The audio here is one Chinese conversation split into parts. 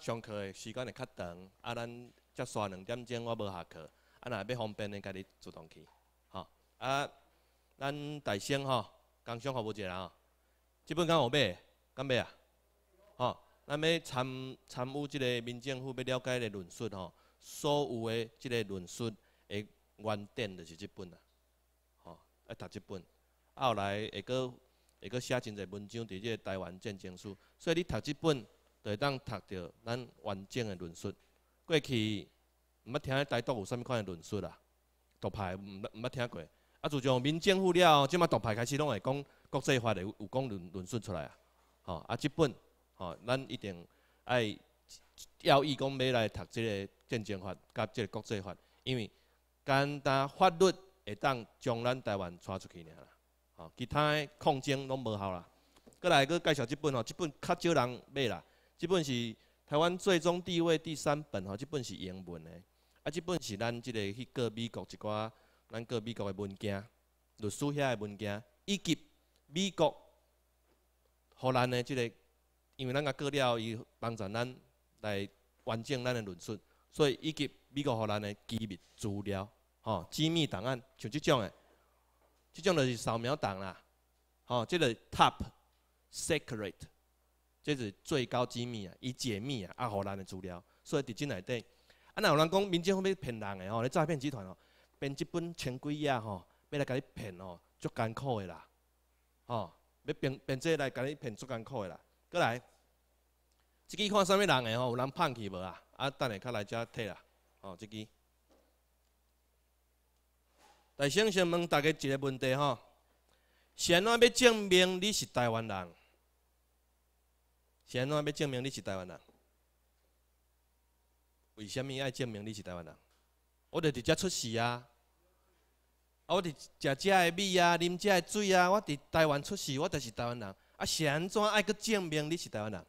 上课诶时间会较长，啊，咱才刷两点钟我无下课，啊，若要方便，你家己主动去，吼。啊，咱大生吼，刚上服务侪啦，哦，即本敢有买？敢买啊？吼，咱要参参与即个民政府要了解诶论述吼，所有诶即个论述诶原点就是即本啦，吼，要读即本，后来会搁会搁写真侪文章伫即个台湾战争书，所以你读即本。会当读到咱完整的论述，过去毋捌听迄台独有啥物款的论述啦，独派捌毋捌听过，啊自从民政府了，即摆独派开始拢会讲国际法的有有讲论论述出来啊，吼啊，即本吼，咱一定爱要伊讲买来读即个战争法，甲即个国际法，因为简单法律会当将咱台湾带出去尔啦，吼，其他诶抗争拢无效啦，过来佫介绍即本吼，即本较少人买啦。即本是台湾最终地位第三本吼，即本是英文的，啊，即本是咱即个去个美国一寡，咱个美国的文件，律师遐的文件，以及美国、荷兰的即个，因为咱也过了，伊帮助咱来完成咱的论述，所以以及美国、荷兰的机密资料，吼，机密档案，像即种的，即种就是扫描档啦，吼，即个 Top Secret。这是最高机密啊！伊解密啊，啊，互咱的资料，所以伫即内底，啊，若有人讲民间方要骗人的吼，咧诈骗集团哦，编即本千规则吼，要来甲你骗哦，足艰苦的啦，吼，要编编这来甲你骗足艰苦的啦，过来，即支看啥物人个吼，有人判去无啊？啊，等下较来遮摕啦，哦，即支。台先生问大家一个问题吼：，先安要证明你是台湾人？是安怎要证明你是台湾人？为什么爱证明你是台湾人？我伫直接出世啊！我伫食遮的米啊，啉遮的水啊，我伫台湾出世，我就是台湾人。啊，是安怎爱去证明你是台湾人？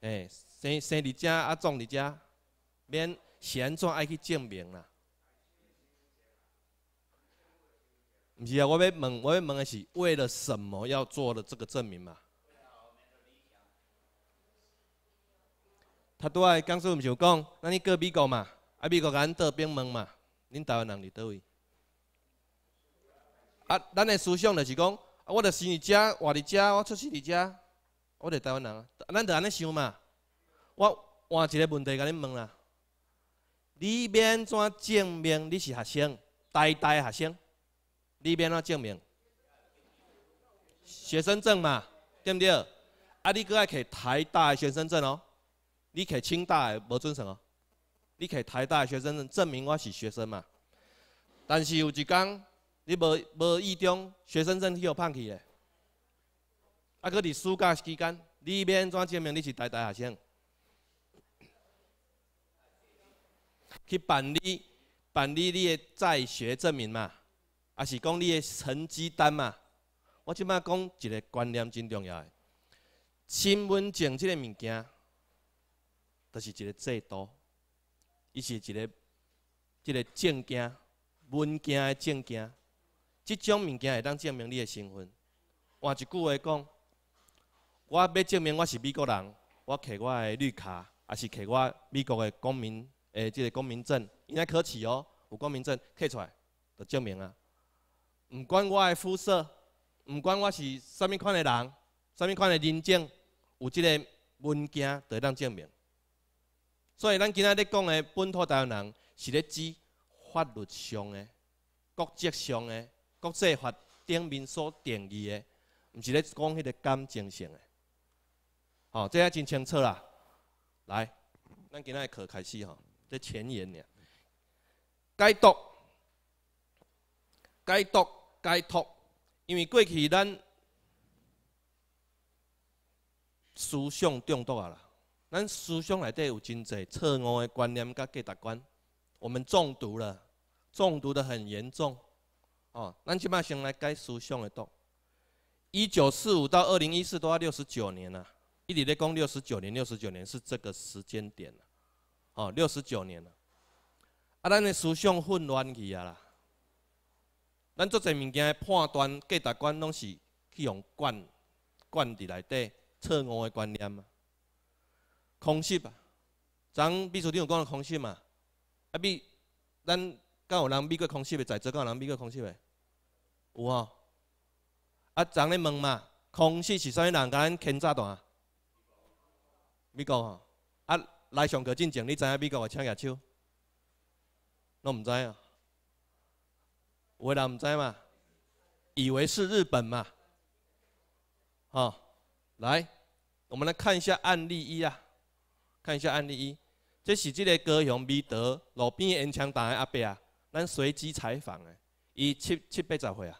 哎，生生伫遮，啊，种伫遮，免是安怎爱去证明啊？是啊，我欲问，我欲问的是，为了什么要做了这个证明嘛？他啊外江苏毋是讲，那你过美国嘛？啊，美国人到台兵问嘛？恁台湾人伫倒位？啊，咱的思想就是讲，我着生伫遮，活伫遮，我出生伫遮，我伫台湾人，啊，咱就安尼想嘛。我换一个问题，甲恁问啦。你欲安怎证明你是学生？呆呆学生？你安哪证明？学生证嘛，对不对？啊，你搁爱摕台大学生证哦，你摕清大诶无准成哦，你摕台大学生证证明我是学生嘛。但是有一工，你无无意中学生证去互放去咧，啊，搁伫暑假期间，你安怎证明你是台大学生？去办理办理你诶在学证明嘛。也是讲你的成绩单嘛。我即摆讲一个观念真重要的，身份证即个物件，就是一个制度，伊是一个一个证件、文件的证件。即种物件会当证明你的身份。换一句话讲，我要证明我是美国人，我摕我的绿卡，也是摕我美国的公民诶，即个公民证应该可取哦。有公民证，摕出来就证明啊。毋管我的肤色，毋管我是啥物款的人，啥物款嘅证种，有即个文件会当证明。所以咱今仔日讲的本土台湾人，是咧指法律上的、国际上的、国际法顶面所定义的，毋是咧讲迄个感情性嘅。好，这也真清楚啦。来，咱今仔日课开始吼，这前言俩，解读，解读。解脱，因为过去咱思想中毒啊啦，咱思想内底有真侪错误的观念甲价值观，我们中毒了，中毒得很严重。哦，咱即摆先来解思想的毒。一九四五到二零一四都要六十九年呐，一直咧讲六十九年，六十九年是这个时间点啊。哦，六十九年啦，啊，咱的思想混乱去啊啦。咱做侪物件的判断、价值观，拢是去用惯、惯伫内底错误的观念嘛？空袭吧？昨昏秘书长有讲到空袭嘛？啊，比咱敢有人美国空袭的？在座敢有人美国空袭的？有哦。啊，昨昏问嘛？空袭是啥人咱牵炸弹？美国哦。啊，来上课进前你知影美国会请举手？我毋知啊。有人毋知嘛？以为是日本嘛？好，来，我们来看一下案例一啊，看一下案例一，这是这个高雄美德路边烟枪档的阿伯啊，咱随机采访的，伊七七八十岁啊，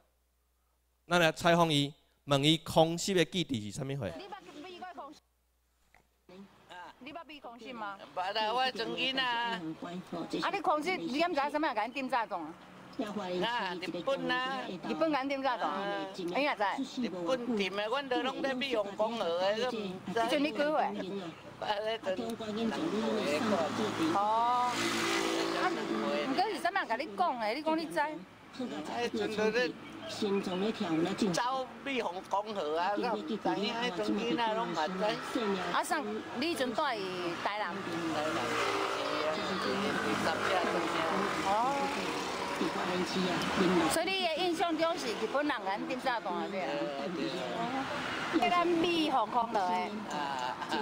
咱来采访伊，问伊空袭的基地是啥物会？你捌飞过空袭？你捌飞空袭吗？啦，我曾经啊。啊，你空袭，你今仔啥么啊？甲恁点炸中啊？啊，日本啊，日本敢点啥子？哎呀在日本、日本，哎，我得弄点米红宫河，哎，就这尼开。哦，啊，唔过是啥物事？你讲哎，你讲你知？哎，就这新中街那招米红宫河啊，哎，中年啊，拢嘛在。啊，上，你阵在是台南边的哦。所以你的印象中是日本人安定炸弹还是？在咱美空落的，呃呃。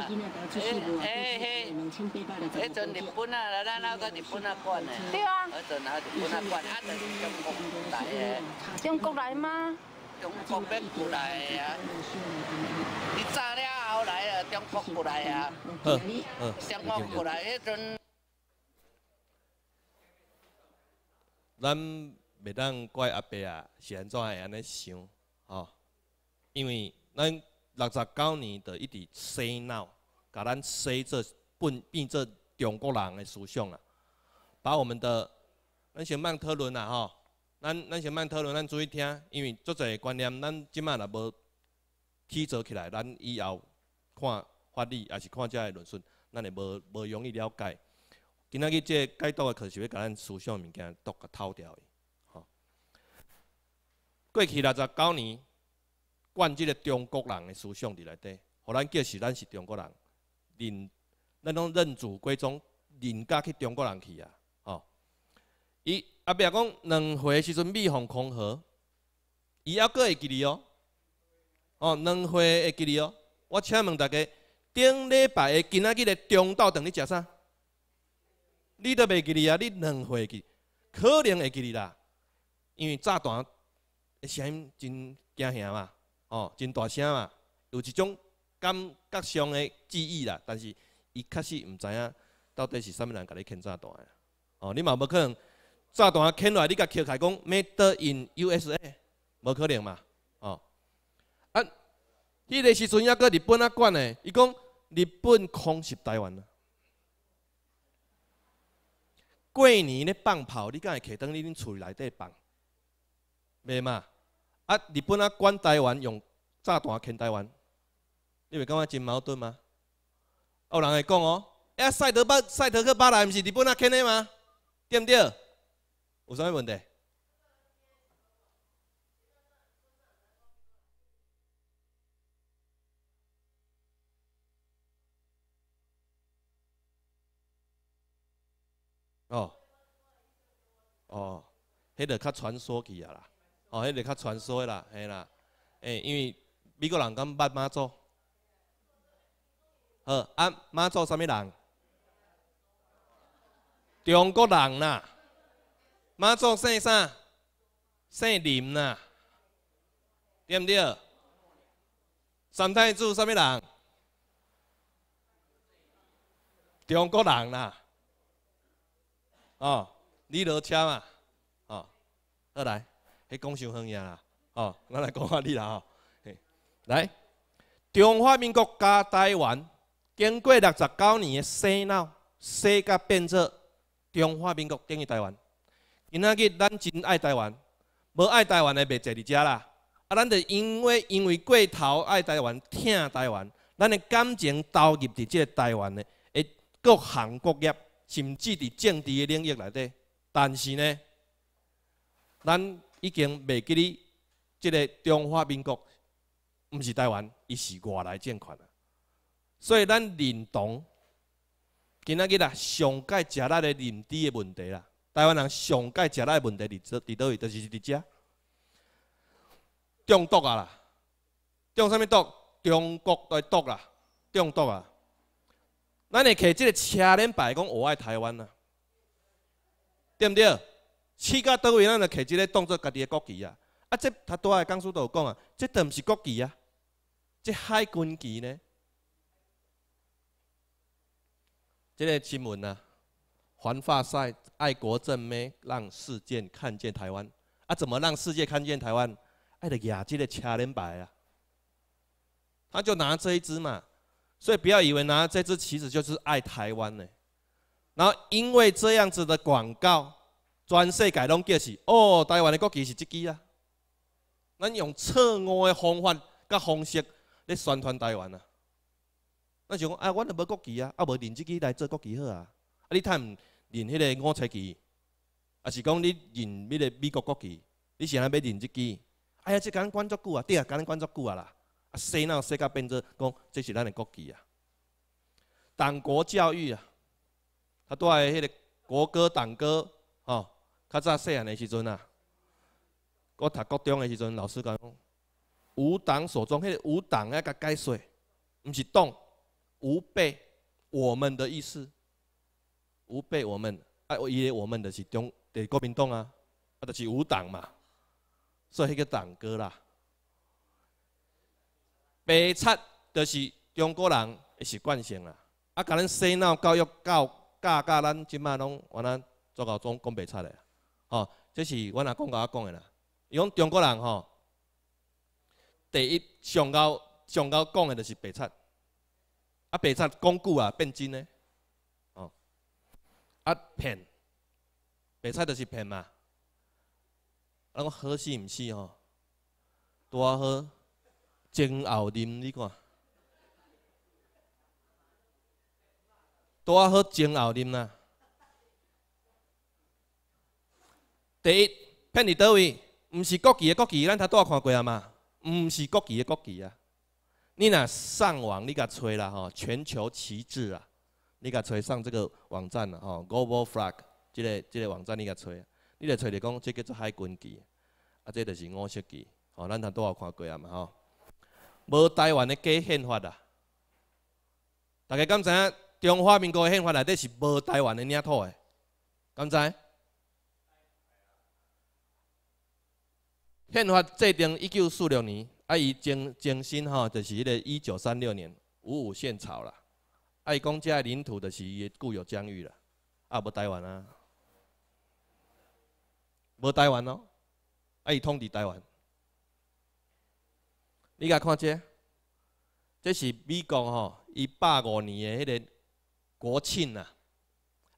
迄阵日本啊，咱那个日本啊关的。对啊。迄阵啊日本啊关，啊，从中国来的。中国来吗？中国别过来的啊，你炸了后来啊，中国过来啊。嗯嗯。中国过来，迄阵。咱袂当怪阿伯啊，安怎会安尼想吼？因为咱六十九年就一直洗脑，甲咱洗做变变做中国人诶思想啊，把我们的咱先慢讨论啊吼，咱咱先慢讨论，咱注意听，因为足侪观念咱即满若无曲折起来，咱以后看法律也是看遮的论述，咱会无无容易了解。今仔日这解读的可是要甲咱思想物件读甲偷掉去，吼！过去六十九年，关即个中国人诶思想伫内底，互咱叫是咱是中国人，认咱拢认祖归宗，认家去中国人去啊，吼！伊阿别讲两会时阵每逢空和，伊还阁会记哩哦，哦两会会记哩哦，我请问大家，顶礼拜诶今仔日诶中昼，等你食啥？你都袂记哩啊！你两岁去，可能会记哩啦。因为炸弹的音真惊吓嘛，哦，真大声嘛，有一种感觉上的记忆啦。但是伊确实毋知影到底是甚物人甲你牵炸弹的。哦，你嘛无可能炸弹牵落来，你甲敲开讲 made in USA，无可能嘛。哦，啊，迄个时阵犹过日本啊管的，伊讲日本空袭台湾。啊。过年咧放炮，你敢会下等恁厝内底放？袂嘛？啊！日本啊管台湾用炸弹坑台湾，你袂感觉真矛盾吗？有人会讲哦，啊，赛德巴赛德克巴莱毋是日本啊坑的吗？对毋对？有啥物问题？哦，哦，迄个较传说起啊啦，哦，迄个较传说啦，系啦，诶，因为美国人咁捌马祖，好，啊，马祖啥物人？中国人呐，马祖姓啥？姓林呐，对毋对？三太子啥物人？中国人呐。哦，你落车嘛，哦，再来，迄讲伤远呀啦，哦，咱来讲下你啦吼，嘿，来，中华民国加台湾，经过六十九年的洗脑，洗甲变作中华民国等于台湾，今仔日咱真爱台湾，无爱台湾的袂坐伫遮啦，啊，咱就因为因为过头爱台湾，疼台湾，咱的感情投入伫即个台湾的诶，各行各业。甚至伫政治嘅领域内底，但是呢，咱已经未记哩，即个中华民国毋是台湾，伊是外来政权啊。所以咱认同，今仔日啦，上届食力嘅认知嘅问题啦，台湾人上届食力嘅问题伫伫倒位，就是伫遮，中毒啊啦，中啥物毒？中国在毒啦，中毒啊。咱会骑即个车灯牌讲我爱台湾啊，对毋对？世界多位，咱就骑即个当做家己的国旗啊。啊，这他大诶江苏都有讲啊，这毋是国旗啊，这海军旗呢？即个新闻啊，黄发赛爱国证明让世界看见台湾啊，怎么让世界看见台湾？爱着亚即个车灯牌啊，他就拿这一支嘛。所以不要以为拿这支旗子就是爱台湾呢。然后因为这样子的广告全世界拢叫是哦，台湾的国旗是这支啊。咱用错误的方法甲方式咧宣传台湾啊。咱想讲，哎，我咧要国旗啊，啊，无认这支来做国旗好啊。啊，你趁唔认迄个五彩旗，啊，是讲你认迄个美国国旗，你是安要认这支？哎呀，这间关注久啊，对啊，敢间关注久啊啦。啊！洗脑世界变做讲这是咱的国旗啊！党国教育啊，都系迄个国歌、党歌吼。较早细汉的时阵啊，我读国中的时阵，老师讲五党所中，迄个五党要甲解说，毋是党，吾辈我们的意思，吾辈我们哎，我们的是中，第国民党啊，啊，就是五党嘛，所以迄个党歌啦。白贼就是中国人的习惯性啦，啊，甲咱洗脑教育教教教咱，即卖拢完啦，做到总讲白贼的，吼，这是我阿公甲我讲的啦，伊讲中国人吼，第一上高上高讲的就是白贼，啊，白贼讲久啊变真嘞，哦，啊骗，白贼就是骗嘛，啊，讲好是唔是吼，多好。骄傲，啉，你看，多啊！好骄傲，啉啊！第一，骗伫倒位，毋是国旗的国旗，咱他多啊看过啊嘛，毋是国旗的国旗啊。你若上网，你甲找啦吼，全球旗帜啊，你甲找上这个网站啦吼，Global Flag，即个即个网站你甲找，你来找着讲，即叫做海军旗，啊，即就是五色旗，吼，咱他多啊看过啊嘛吼。无台湾的假宪法啦！大家敢知影中华民国宪法内底是无台湾的领土的。敢知？宪法制定一九四六年，啊，伊征征新吼，就是迄个一九三六年五五宪草了。爱公家领土就是伊固有疆域了，啊，无台湾啊，无台湾哦，啊，伊统治台湾。你甲看这，这是美国吼，一八五年的迄个国庆啊。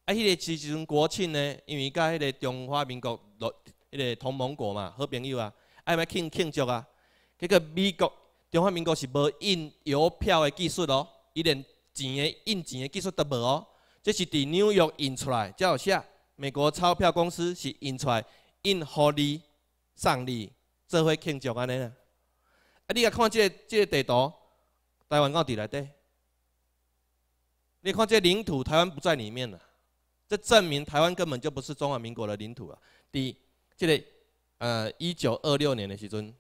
啊，迄个时阵国庆呢，因为甲迄个中华民国落，迄个同盟国嘛，好朋友啊，爱袂庆庆祝啊。结个美国中华民国是无印邮票诶技术哦，伊连钱诶印钱诶技术都无哦。这是伫纽约印出来，才有写美国钞票公司是印出来，印贺你、送礼，做伙庆祝安尼啦。啊，你啊看这这地图，台湾到底在？你看这领土，台湾不在里面了，这证明台湾根本就不是中华民国的领土啊！第一，这个呃，一九二六年的时阵，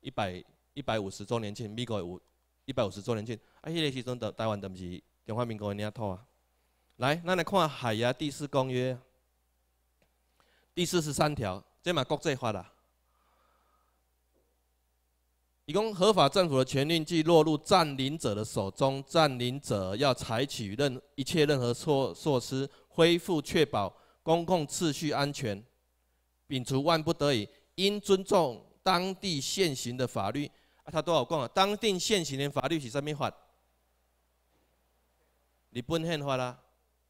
一百一百五十周年庆，美国有一百五十周年庆，啊，迄个时阵的台湾等咪是中华民国的领土啊？来，咱来看《海牙第四公约》第四十三条，这嘛国际法啦。提供合法政府的权力即落入占领者的手中，占领者要采取任一切任何措措施，恢复、确保公共秩序、安全。摒除万不得已，应尊重当地现行的法律。啊，他多少讲啊？当地现行的法律是什么法？日本宪法啦，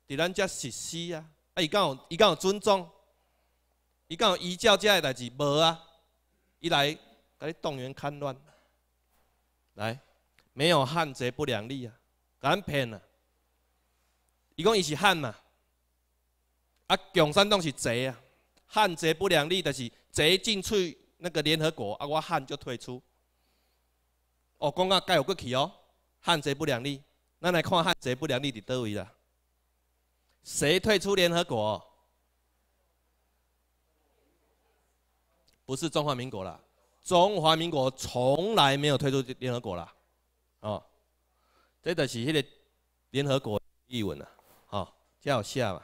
伫咱家实施啊。啊，伊讲，伊讲有尊重，伊讲有依照家的代志，无啊。伊来，甲你动员戡乱。来，没有汉贼不两立啊！敢骗啊！伊讲伊是汉嘛，啊，共产党是贼啊！汉贼不两立，就是贼进去那个联合国，啊，我汉就退出。哦，讲啊，盖有个去哦，汉贼不两立，咱来看汉贼不两立的多位啦。谁退出联合国？不是中华民国啦。中华民国从来没有退出联合国啦，哦，这就是一个联合国译文啦，好，接下嘛，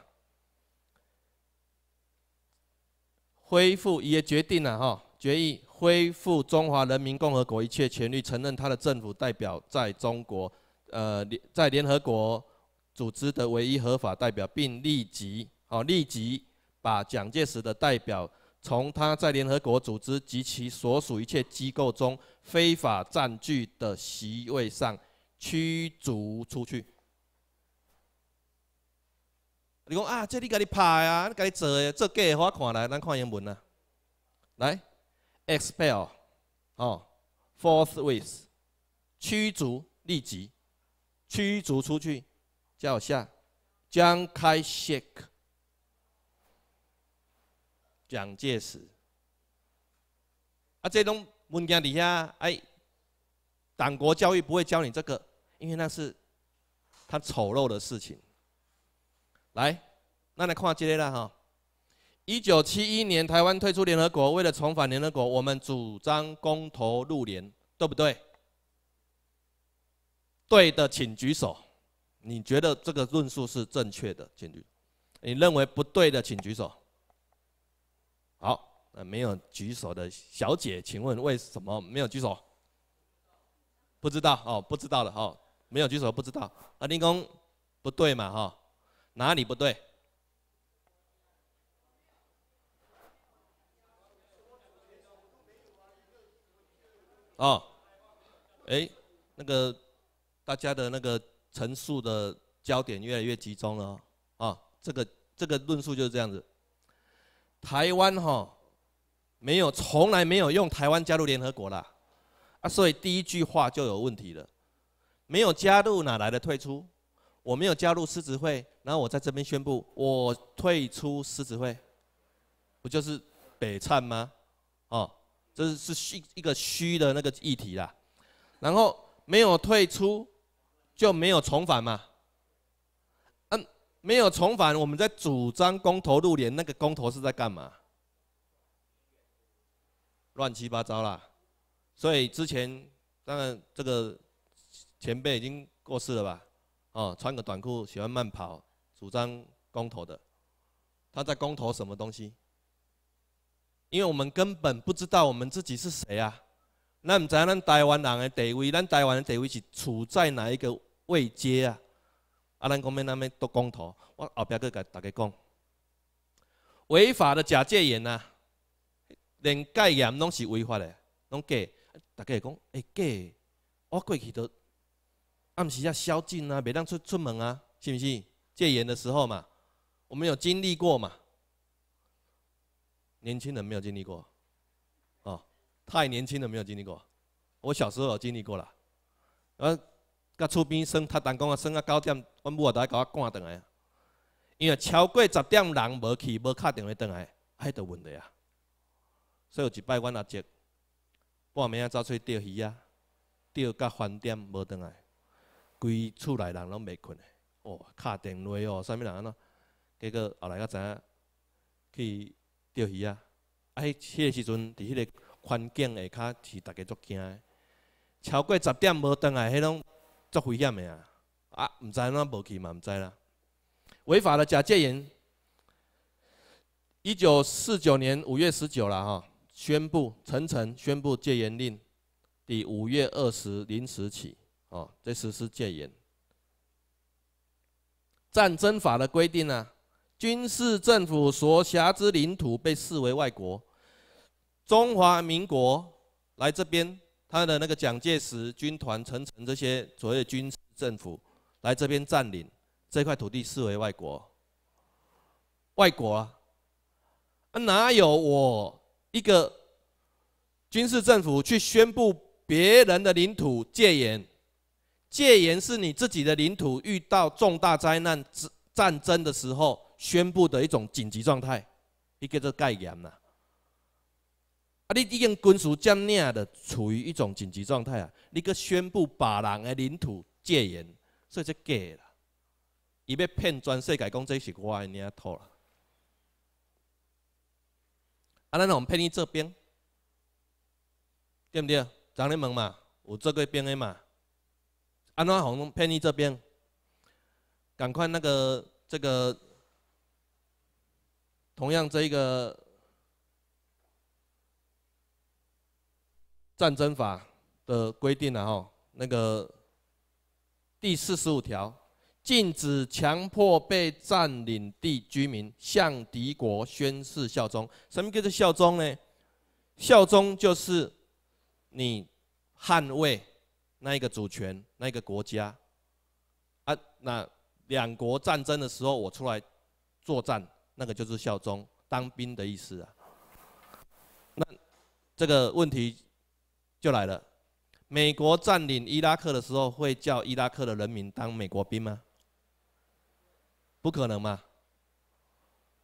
恢复也决定了哈，决议恢复中华人民共和国一切权利，承认他的政府代表在中国，呃，在联合国组织的唯一合法代表，并立即，好，立即把蒋介石的代表。从他在联合国组织及其所属一切机构中非法占据的席位上驱逐出去。你讲啊，这你跟你拍你跟你做做这句我看来，咱看英文呐，来，expel，哦，forthwith，驱逐立即，驱逐出去，教我下，将开 shake。蒋介石，啊，这种文件底下，哎，党国教育不会教你这个，因为那是他丑陋的事情。来，那来看接下来哈。一九七一年，台湾退出联合国，为了重返联合国，我们主张公投入联，对不对？对的，请举手。你觉得这个论述是正确的，请举；你认为不对的，请举手。好，呃，没有举手的小姐，请问为什么没有举手？不知道哦，不知道了哦，没有举手不知道。啊，您公不对嘛，哈，哪里不对？哦，哎，那个大家的那个陈述的焦点越来越集中了，啊，这个这个论述就是这样子。台湾哈，没有，从来没有用台湾加入联合国啦，啊，所以第一句话就有问题了，没有加入哪来的退出？我没有加入狮子会，然后我在这边宣布我退出狮子会，不就是北灿吗？哦，这是是虚一个虚的那个议题啦，然后没有退出就没有重返嘛。没有重返，我们在主张公投入联，那个公投是在干嘛？乱七八糟啦！所以之前，当然这个前辈已经过世了吧？哦，穿个短裤，喜欢慢跑，主张公投的，他在公投什么东西？因为我们根本不知道我们自己是谁啊！那咱台湾人的地位，咱台湾的地位是处在哪一个位阶啊？啊！咱讲咩？那么多公投，我后壁佫给大家讲，违法的假戒严呐，连戒严拢是违法的，拢假。大家讲，会假？我过去都暗时啊，宵禁啊，袂当出出门啊，是毋是？戒严的时候嘛，我们有经历过嘛？年轻人没有经历过，哦，太年轻的没有经历过。我小时候有经历过了，嗯。甲厝边耍踢单，讲啊耍到九点，阮母啊都爱甲我赶倒来。因为超过十点人无去，无敲电话倒来，迄就问题啊。所以一摆阮阿叔半暝啊走出去钓鱼啊，钓到翻点无倒来，规厝内人拢袂困睏。哦，敲电话哦，啥物人啊？喏，结果后来才知影去钓鱼啊。啊，迄个时阵伫迄个环境下骹是逐家足惊诶。超过十点无倒来，迄种。遭危险的啊！啊，唔知那冇去嘛？唔知啦。违法了，假戒严。一九四九年五月十九了哈，宣布层层宣布戒严令，第五月二十零时起哦，这实施戒严。战争法的规定呢，军事政府所辖之领土被视为外国。中华民国来这边。他的那个蒋介石军团、陈诚这些所谓军事政府，来这边占领这块土地，视为外国。外国啊，哪有我一个军事政府去宣布别人的领土戒严？戒严是你自己的领土遇到重大灾难、战战争的时候宣布的一种紧急状态，一叫做戒严啦。啊！你经军事占领的，处于一种紧急状态啊！你可宣布把人的领土戒严，所以就假啦！伊要骗全世界，讲这是我的领土啦！啊，那让骗你这边，对不对？张联盟嘛，有这个兵的嘛？安那我骗你这边，赶快那个这个，同样这个。战争法的规定了哈，那个第四十五条，禁止强迫被占领地居民向敌国宣誓效忠。什么叫做效忠呢？效忠就是你捍卫那一个主权、那一个国家啊。那两国战争的时候，我出来作战，那个就是效忠，当兵的意思啊。那这个问题。就来了，美国占领伊拉克的时候，会叫伊拉克的人民当美国兵吗？不可能嘛。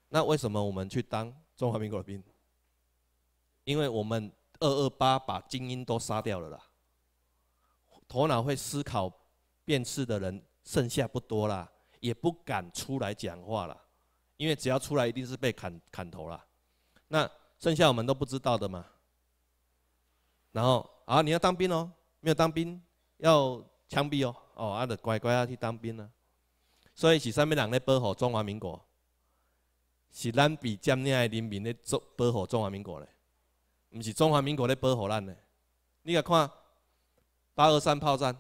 那为什么我们去当中华民国的兵？因为我们二二八把精英都杀掉了啦，头脑会思考、辨识的人剩下不多啦，也不敢出来讲话了，因为只要出来一定是被砍砍头了。那剩下我们都不知道的嘛。然后，啊，你要当兵哦，没有当兵要枪毙哦，哦，啊，得乖乖啊，去当兵呢。所以是啥物人咧保护中华民国，是咱被占领的人民咧做保护中华民国咧，毋是中华民国咧保护咱咧。你要看八二三炮战，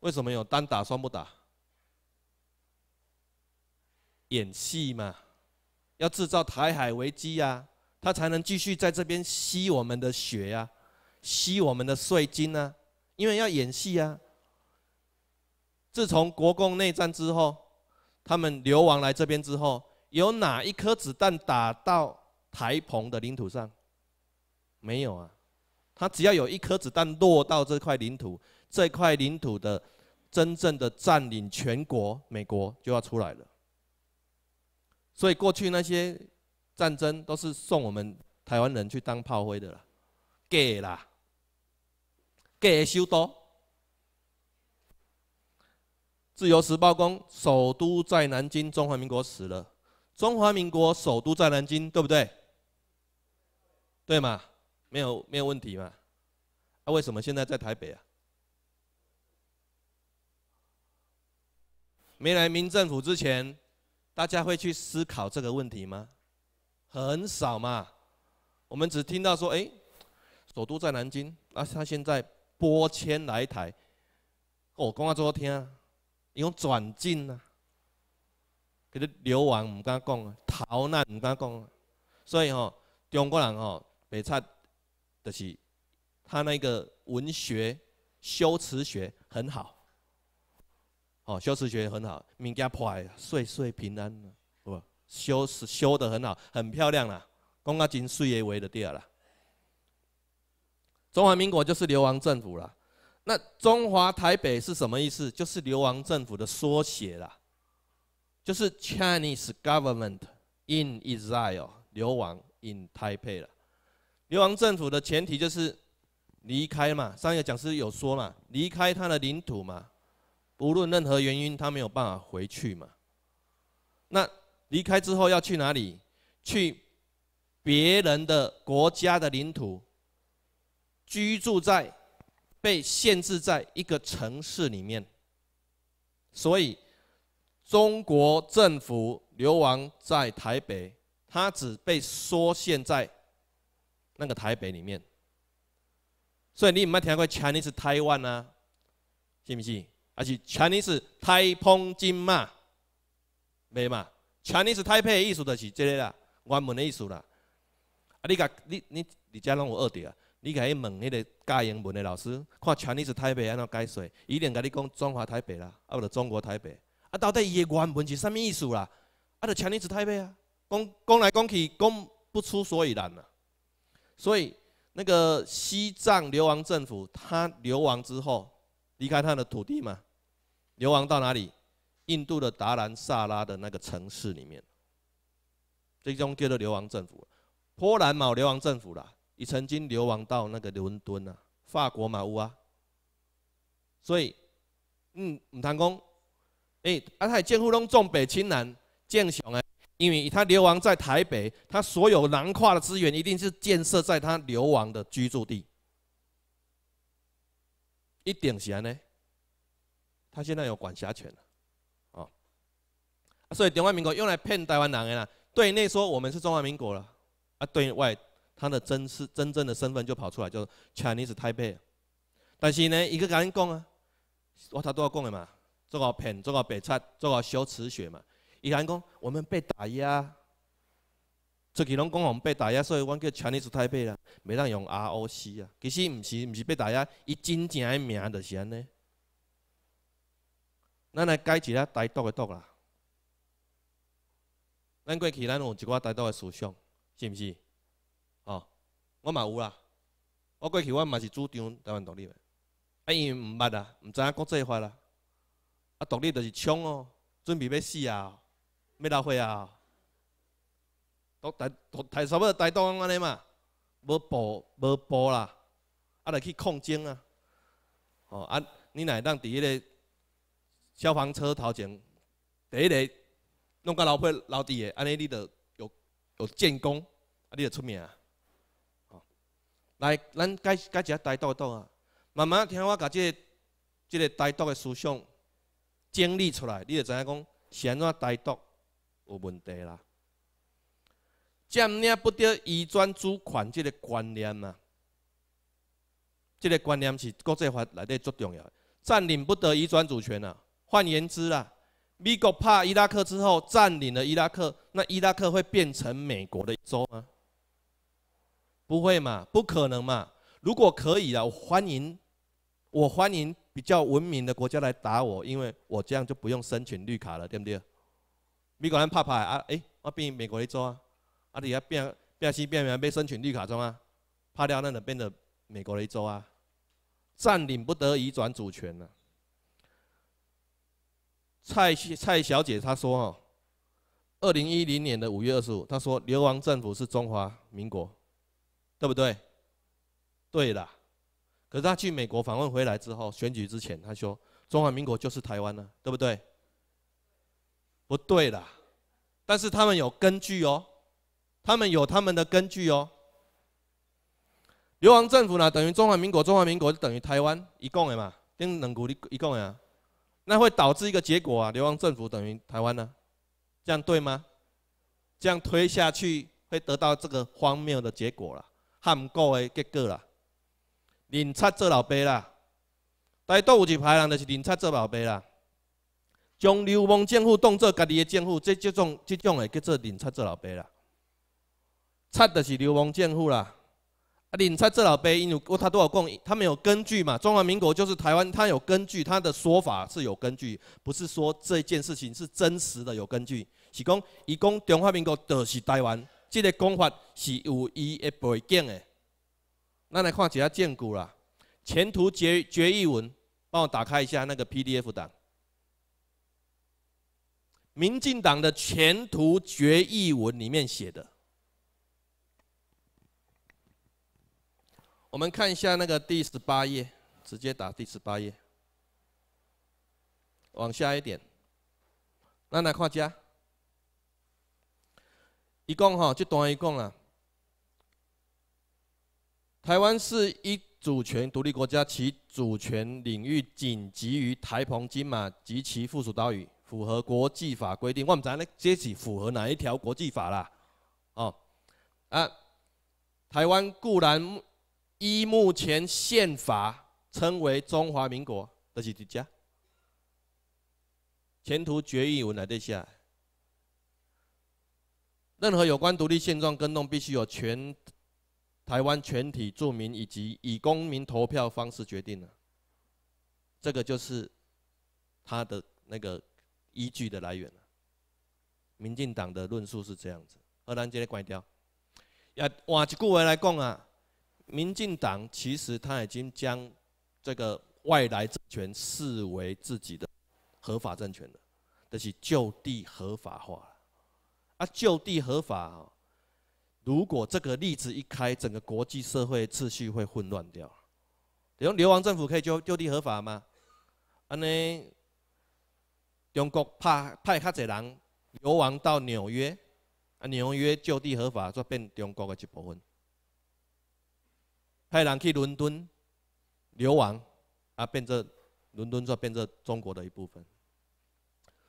为什么有单打双不打？演戏嘛，要制造台海危机啊。他才能继续在这边吸我们的血呀，吸我们的税金呢，因为要演戏呀。自从国共内战之后，他们流亡来这边之后，有哪一颗子弹打到台澎的领土上？没有啊。他只要有一颗子弹落到这块领土，这块领土的真正的占领全国，美国就要出来了。所以过去那些。战争都是送我们台湾人去当炮灰的啦，给啦，给修多。自由时报公首都在南京，中华民国死了，中华民国首都在南京，对不对？对嘛，没有没有问题嘛。啊，为什么现在在台北啊？没来民政府之前，大家会去思考这个问题吗？很少嘛，我们只听到说，哎，首都在南京，啊，他现在拨迁来台，我讲阿做听，伊讲转进啊，叫做流亡唔敢讲，逃难唔敢讲，所以吼，中国人吼，别出就是他那个文学修辞学很好，哦，修辞学很好，民间破岁岁平安。修是修的很好，很漂亮啦，公家金树叶为的地儿啦。中华民国就是流亡政府了。那中华台北是什么意思？就是流亡政府的缩写了，就是 Chinese Government in exile，流亡 in Taipei 了。流亡政府的前提就是离开嘛，上一个讲师有说嘛，离开他的领土嘛，无论任何原因，他没有办法回去嘛。那离开之后要去哪里？去别人的国家的领土居住，在被限制在一个城市里面。所以中国政府流亡在台北，他只被缩限在那个台北里面。所以你唔系听过 Chinese Taiwan 啊？信唔信？而且 Chinese 台澎 i w a n 金嘛？“Chinese Taipei” 的意思就是这个啦，原文的意思啦。啊，你甲你你你家拢有学着，你甲去问那个教英文的老师，看 “Chinese Taipei” 安怎解说，伊能甲你讲“中华台北”啦，啊不着“中国台北”。啊，到底伊的原文是甚物意思啦？啊，就 “Chinese Taipei” 啊，讲讲来讲去讲不出所以然啊。所以那个西藏流亡政府，他流亡之后离开他的土地嘛，流亡到哪里？印度的达兰萨拉的那个城市里面，最终叫着流亡政府，波兰嘛流亡政府啦，也曾经流亡到那个伦敦呐，法国马乌啊，所以，嗯，唔谈工，哎，阿泰建呼东重北轻南，建雄呢，因为他流亡在台北，他所有南跨的资源一定是建设在他流亡的居住地，一顶辖呢，他现在有管辖权了。所以，中华民国用来骗台湾人啦，对内说我们是中华民国了，啊，对外他的真实真正的身份就跑出来，叫 Chinese Taipei。但是呢，一个人讲啊，我他都要讲的嘛，做个骗，做个白贼，做个小耻辱嘛。伊甲人讲我们被打压，出去拢讲我们被打压，所以阮叫 Chinese Taipei 啦，袂当用 ROC 啊。其实毋是毋是被打压，伊真正诶名就是安尼。咱来改一下台独的独啦。咱过去，咱有一寡台独的思想，是毋是？吼，我嘛有啦。我过去，我嘛是主张台湾独立，啊因毋捌啊，毋知影国际法啦。啊独立就是冲哦，准备要死啊，要流血啊。都台大差不物大多安尼嘛，无步无步啦，啊来去抗争啊。哦啊，你会当伫迄个消防车头前第一个。弄个老婆老弟的，安尼你就有有建功，啊，你就出名啊！好，来，咱解介只台独独啊，慢慢听我把这这个台独的思想整理出来，你就知影讲是安怎台独有问题啦。占领不得移转主权，这个观念啊，这个观念是国际法内底最重要。占领不得移转主权啊，换言之啦。美国怕伊拉克之后占领了伊拉克，那伊拉克会变成美国的州吗？不会嘛，不可能嘛。如果可以啊，我欢迎，我欢迎比较文明的国家来打我，因为我这样就不用申请绿卡了，对不对？美国人怕怕啊，哎，我变美国的州啊，啊，你要变变西变南，被申请绿卡中啊？怕掉那哪变得美国的一州啊？占领不得移转主权了。蔡蔡小姐她说：“哈，二零一零年的五月二十五，她说流亡政府是中华民国，对不对？对啦。可是她去美国访问回来之后，选举之前，她说中华民国就是台湾了，对不对？不对啦。但是他们有根据哦，他们有他们的根据哦。流亡政府呢等于中华民国，中华民国就等于台湾，一共的嘛，跟两股一共的啊。”那会导致一个结果啊！流氓政府等于台湾呢？这样对吗？这样推下去会得到这个荒谬的结果啦，含够的结果啦。认贼做老爸啦，台独有一排人就是认贼做老爸啦，将流氓政府当作家己的政府，这这种这种的叫做认贼做老爸啦。贼就是流氓政府啦。啊！你猜这老辈，因有他多少供？他没有根据嘛？中华民国就是台湾，他有根据，他的说法是有根据，不是说这件事情是真实的有根据。是讲，伊讲中华民国就是台湾，这个讲法是有伊的背景的。那来看一下建古了，前途决决议文，帮我打开一下那个 PDF 档。民进党的前途决议文里面写的。我们看一下那个第十八页，直接打第十八页，往下一点。娜娜快家一共哈，这段一共啊。台湾是一主权独立国家，其主权领域仅基于台澎金马及其附属岛屿，符合国际法规定。我们知呢，这是符合哪一条国际法啦？哦，啊，台湾固然。依目前宪法称为中华民国的是几家？前途决议文来对下。任何有关独立现状更动，必须有全台湾全体住民以及以公民投票方式决定的，这个就是他的那个依据的来源民进党的论述是这样子，何南杰你关掉。也换一句话来讲啊。民进党其实他已经将这个外来政权视为自己的合法政权了，而是就地合法化。啊，就地合法，如果这个例子一开，整个国际社会秩序会混乱掉。比种流亡政府可以就就地合法吗？安尼，中国派派较济人流亡到纽约，啊，纽约就地合法，就变中国嘅一部分。派人去伦敦流亡，啊，变作伦敦就变作中国的一部分。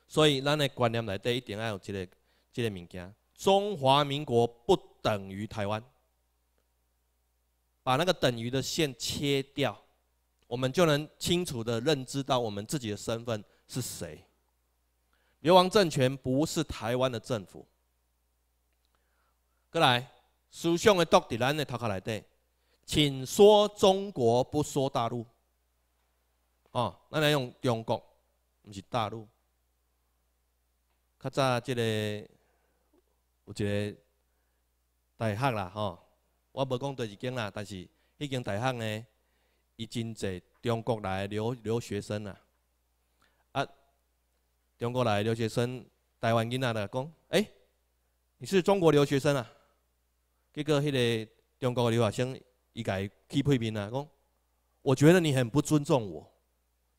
所以，咱的观念来得一定要有这个、这个物件。中华民国不等于台湾，把那个等于的线切掉，我们就能清楚的认知到我们自己的身份是谁。流亡政权不是台湾的政府。过来，思想的毒在咱的头壳来得。请说中国，不说大陆。哦，那咱用中国，不是大陆。较早这个有一个大学啦，吼，我无讲第二间啦，但是迄间大学呢，伊真侪中国来留留学生啊。啊，中国来留学生，台湾囡仔来讲，诶，你是中国留学生啊？结果迄个中国的留学生。你改去 e e p 平我觉得你很不尊重我，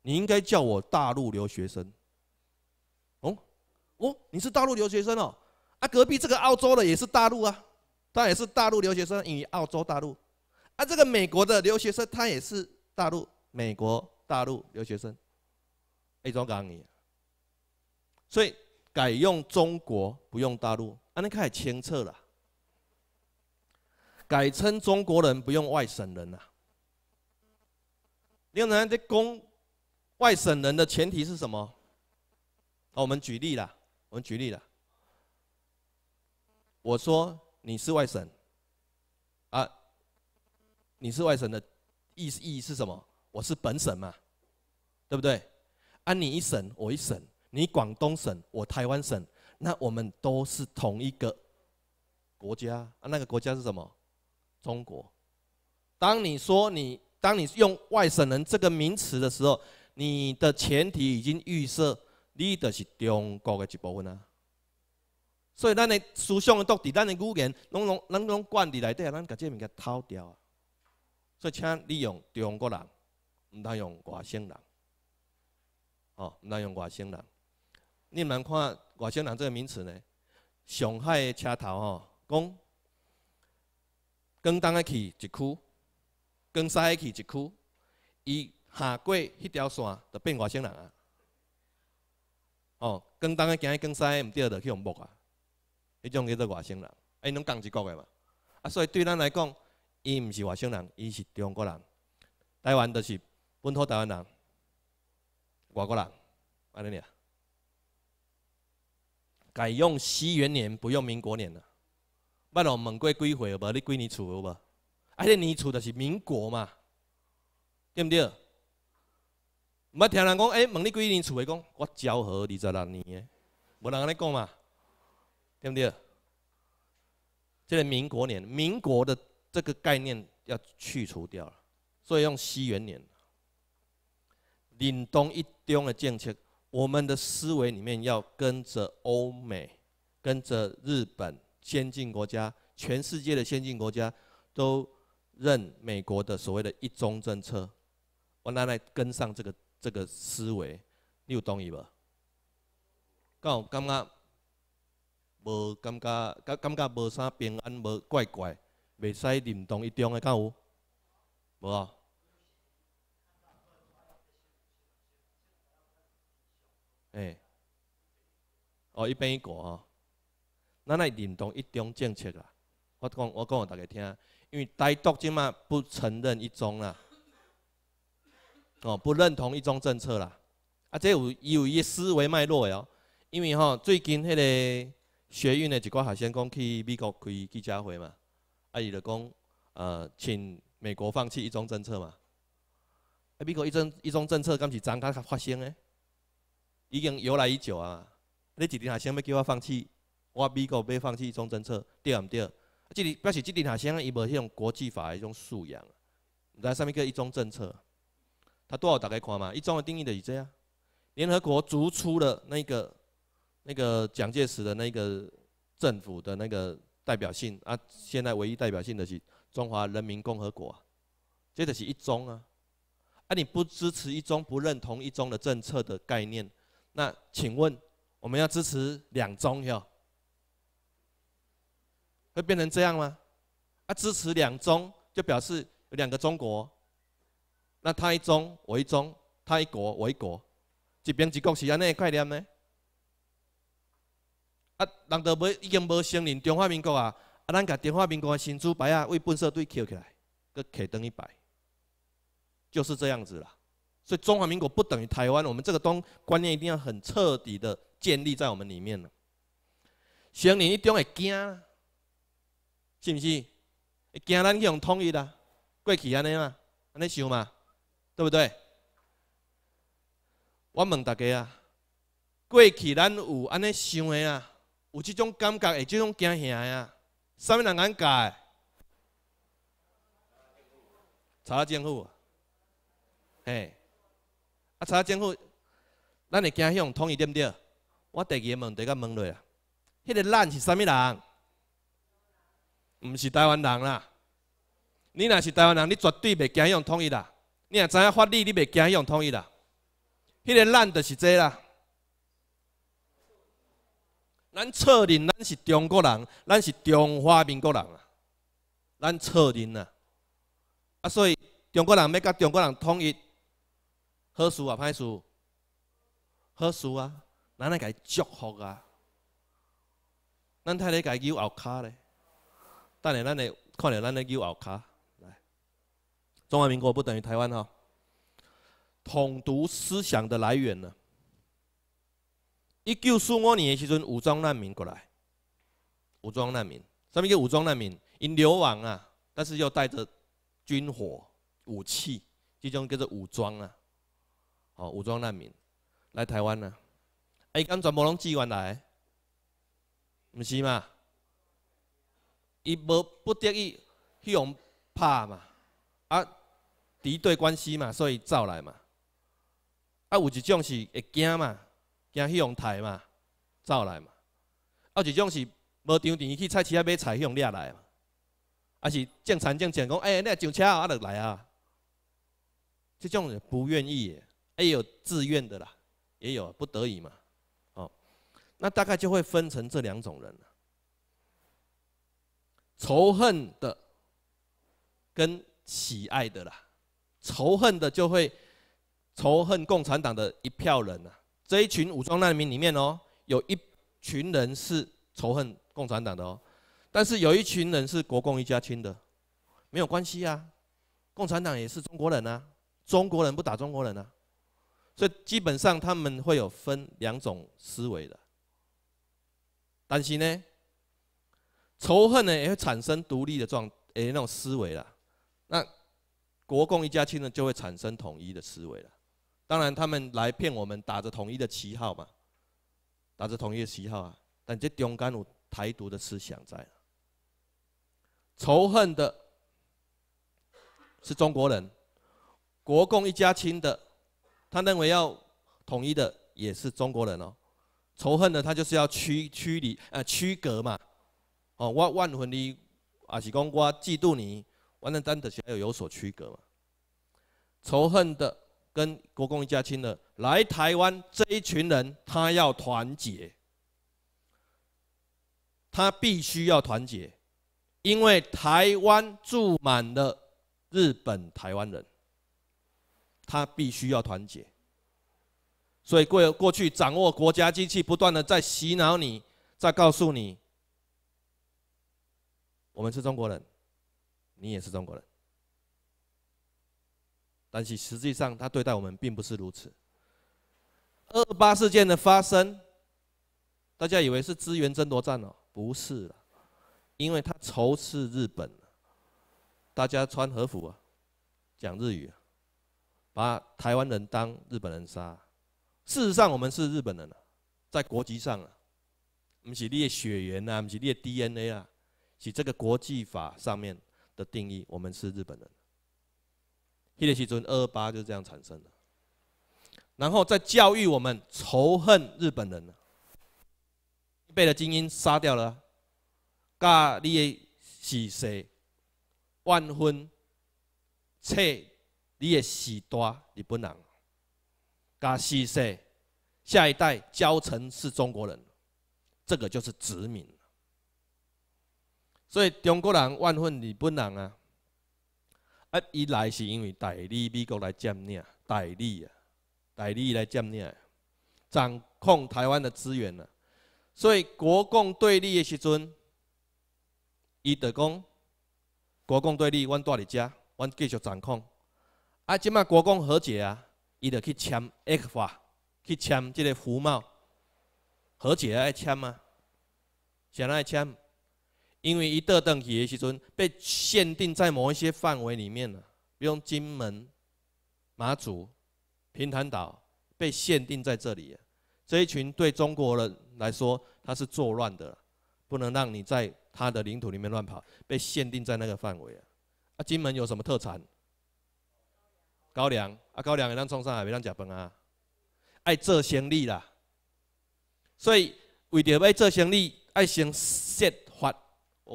你应该叫我大陆留学生。哦，哦，你是大陆留学生哦，啊，隔壁这个澳洲的也是大陆啊，他也是大陆留学生，你澳洲大陆，啊，这个美国的留学生他也是大陆，美国大陆留学生，A 中讲你，所以改用中国不用大陆，啊，你开始牵扯了。改称中国人不用外省人了。人家这攻外省人的前提是什么？我们举例了，我们举例了。我说你是外省，啊，你是外省的意思意义是什么？我是本省嘛，对不对？啊，你一省，我一省，你广东省，我台湾省，那我们都是同一个国家，啊，那个国家是什么？中国，当你说你，当你用外省人这个名词的时候，你的前提已经预设你就是中国的一部分啊。所以，咱的思想的多，伫咱的语言，拢拢拢拢贯伫内底啊，咱把这物件偷掉啊。所以，请你用中国人，唔通用外省人，哦，唔通用外省人。你们看外省人这个名词呢，上海的车头哦讲。广东的去一区，广西的去一区，伊下过迄条线就变外省人啊！哦，广东的行去广西，毋对，就去用木啊，迄种叫做外省人，因拢共一国的嘛，啊，所以对咱来讲，伊毋是外省人，伊是中国人。台湾就是本土台湾人，外国人，安尼呀。改用西元年，不用民国年了。捌喽问过几回无？你几年厝好无？啊！个年厝就是民国嘛，对毋对？捌听人讲，哎，问你几年厝的讲，我昭和二十六年诶，无人跟你讲嘛，对毋对？即个民国年，民国的这个概念要去除掉了，所以用西元年。岭东一中的政策，我们的思维里面要跟着欧美，跟着日本。先进国家，全世界的先进国家都认美国的所谓的一中政策，我来来跟上这个这个思维，你有同意无？讲感觉无感觉感感觉无啥平安无怪怪，未使认同一中的，噶有？无啊？哎，哦一边一个啊。咱来认同一中政策啦，我讲我讲，我大家听，因为台独即嘛不承认一中啦，哦不认同一中政策啦，啊这有有伊思维脉络哟，因为吼最近迄个学院的一个学生讲去美国开记者会嘛，啊伊就讲呃请美国放弃一中政策嘛，啊美国一中一中政策敢是刚刚发生诶，已经由来已久啊，你一个学生要叫我放弃？我美国被放弃一中政策，对啊，对？这里表示这里也显伊无种国际法一种素养。来，上面讲一中政策，他多少大概看嘛？一中的定义的是这样？联合国逐出了那个那个蒋介石的那个政府的那个代表性啊，现在唯一代表性的是中华人民共和国，这的是一中啊。啊，你不支持一中，不认同一中的政策的概念，那请问我们要支持两中，哟？会变成这样吗？啊，支持两中就表示有两个中国，那他一中我一中，他一国我一国，一边一国是安尼概念呢？啊，难道没已经没承认中华民国啊？啊，咱甲中华民国的新出牌啊，为本社队扣起来，个旗等一摆，就是这样子啦。所以中华民国不等于台湾，我们这个东观念一定要很彻底的建立在我们里面了。承认一中会惊。是不是？会惊咱用统一啦，过去安尼嘛，安尼想嘛，对不对？我问大家啊，过去咱有安尼想的啊，有即种感觉的即种惊吓啊，啥物人敢改？查政府，嘿，啊查政府，咱会惊用统一对不对？我第二个问题，甲问落啊，那个咱是啥物人？毋是台湾人啦，你若是台湾人，你绝对袂惊用统一啦。你也知影法律，你袂惊用统一啦。迄个咱著是这啦，咱错认咱是中国人，咱是中华民国人啊，咱错认啦。啊，所以中国人要甲中国人统一，好事啊，歹事？好事啊，咱来伊祝福啊，咱太家己有后骹咧。但系咱的，看着咱的右后骹，来，中华民国不等于台湾吼。统独思想的来源呢？一九四五年的时阵，武装难民过来，武装难民，什么叫武装难民？因流亡啊，但是又带着军火、武器，这种叫做武装啊，哦，武装难民来台湾呢？哎，敢全部拢自愿来？毋是嘛？伊无不得已去用拍嘛，啊敌对关系嘛，所以走来嘛。啊有一种是会惊嘛，惊去用刣嘛，走来嘛。啊一种是无条件去菜市啊买菜去用掠来嘛。啊是正常正常讲，哎，你上车啊，就来啊。这种不愿意，也有自愿的啦，也有不得已嘛。哦，那大概就会分成这两种人。仇恨的跟喜爱的啦，仇恨的就会仇恨共产党的一票人啊，这一群武装难民里面哦，有一群人是仇恨共产党的哦，但是有一群人是国共一家亲的，没有关系啊。共产党也是中国人啊，中国人不打中国人啊，所以基本上他们会有分两种思维的，但是呢。仇恨呢也会产生独立的状，哎，那种思维了。那国共一家亲呢就会产生统一的思维了。当然，他们来骗我们，打着统一的旗号嘛，打着统一的旗号啊。但这中间有台独的思想在。仇恨的是中国人，国共一家亲的，他认为要统一的也是中国人哦。仇恨的他就是要区区离啊区隔嘛。哦，我万分的啊，是讲我嫉妒你，完了，单的还要有所区隔嘛？仇恨的跟国共一家亲的来台湾这一群人，他要团结，他必须要团结，因为台湾住满了日本台湾人，他必须要团结。所以过过去掌握国家机器，不断的在洗脑你，在告诉你。我们是中国人，你也是中国人。但是实际上，他对待我们并不是如此。二八事件的发生，大家以为是资源争夺战哦，不是因为他仇视日本大家穿和服啊，讲日语，把台湾人当日本人杀。事实上，我们是日本人啊，在国籍上啊，不是列血缘啊，不是列 DNA 啊。是这个国际法上面的定义，我们是日本人。七七事变二二八就这样产生的，然后再教育我们仇恨日本人，被的精英杀掉了，你的喜西万分切你也喜多日本人，加喜西下一代教成是中国人，这个就是殖民。所以中国人万恨日本人啊！啊，伊来是因为代理美国来占领，代理啊，代理来占领，掌控台湾的资源啊。所以国共对立的时阵，伊就讲国共对立，阮住伫遮，阮继续掌控。啊，即卖国共和解啊，伊就去签《艾法》，去签即个《服贸》和解要签吗？想爱签。因为一得登起的时阵，被限定在某一些范围里面了，比如金门、马祖、平潭岛，被限定在这里。这一群对中国人来说，他是作乱的，不能让你在他的领土里面乱跑，被限定在那个范围啊。啊，金门有什么特产？高粱啊，高粱也让冲上海，也让甲崩啊，爱做生意啦。所以为着要做生意，爱生息。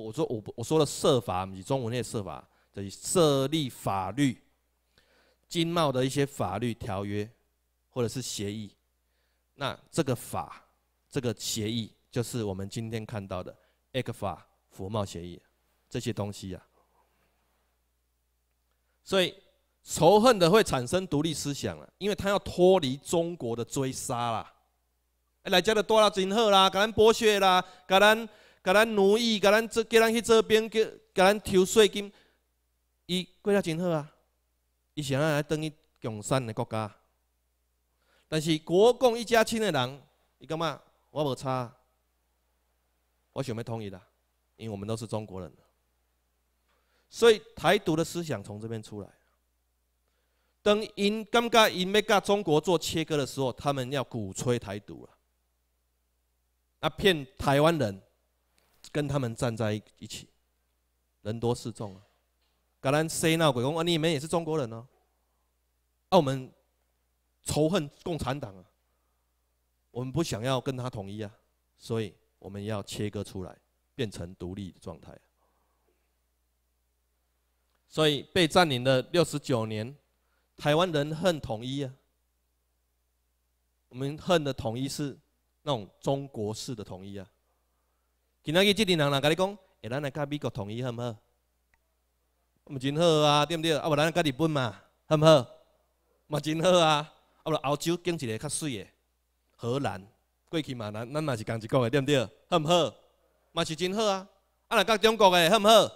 我说我我说的设法以中文那设法，等于设立法律、经贸的一些法律条约或者是协议，那这个法、这个协议，就是我们今天看到的《X 法》《服贸协议》这些东西呀。所以仇恨的会产生独立思想了，因为他要脱离中国的追杀啦，来家的多了，真好啦，给咱剥削啦，给咱。甲咱奴役，甲咱做，叫咱去这兵，叫甲咱抽税金，伊过得真好啊！伊想来等于共产的国家，但是国共一家亲的人，伊干嘛？我无差，我想要统一啦，因为我们都是中国人。所以台独的思想从这边出来，等因感觉因要甲中国做切割的时候，他们要鼓吹台独了，啊，骗台湾人。跟他们站在一一起，人多势众啊！敢人 say 闹鬼公啊！你们也是中国人哦。澳门仇恨共产党啊，我们不想要跟他统一啊，所以我们要切割出来，变成独立的状态。所以被占领了六十九年，台湾人恨统一啊。我们恨的统一是那种中国式的统一啊。今仔日，即个人人甲你讲，诶，咱来甲美国统一，好毋好？毋真好啊，对毋对？啊，无咱来甲日本嘛，好毋好？嘛真好啊。啊，无欧洲经济个较水诶，荷兰过去嘛，咱咱嘛是共一诶，对毋对？好毋好？嘛是真好啊。啊，若甲中国诶，好毋好？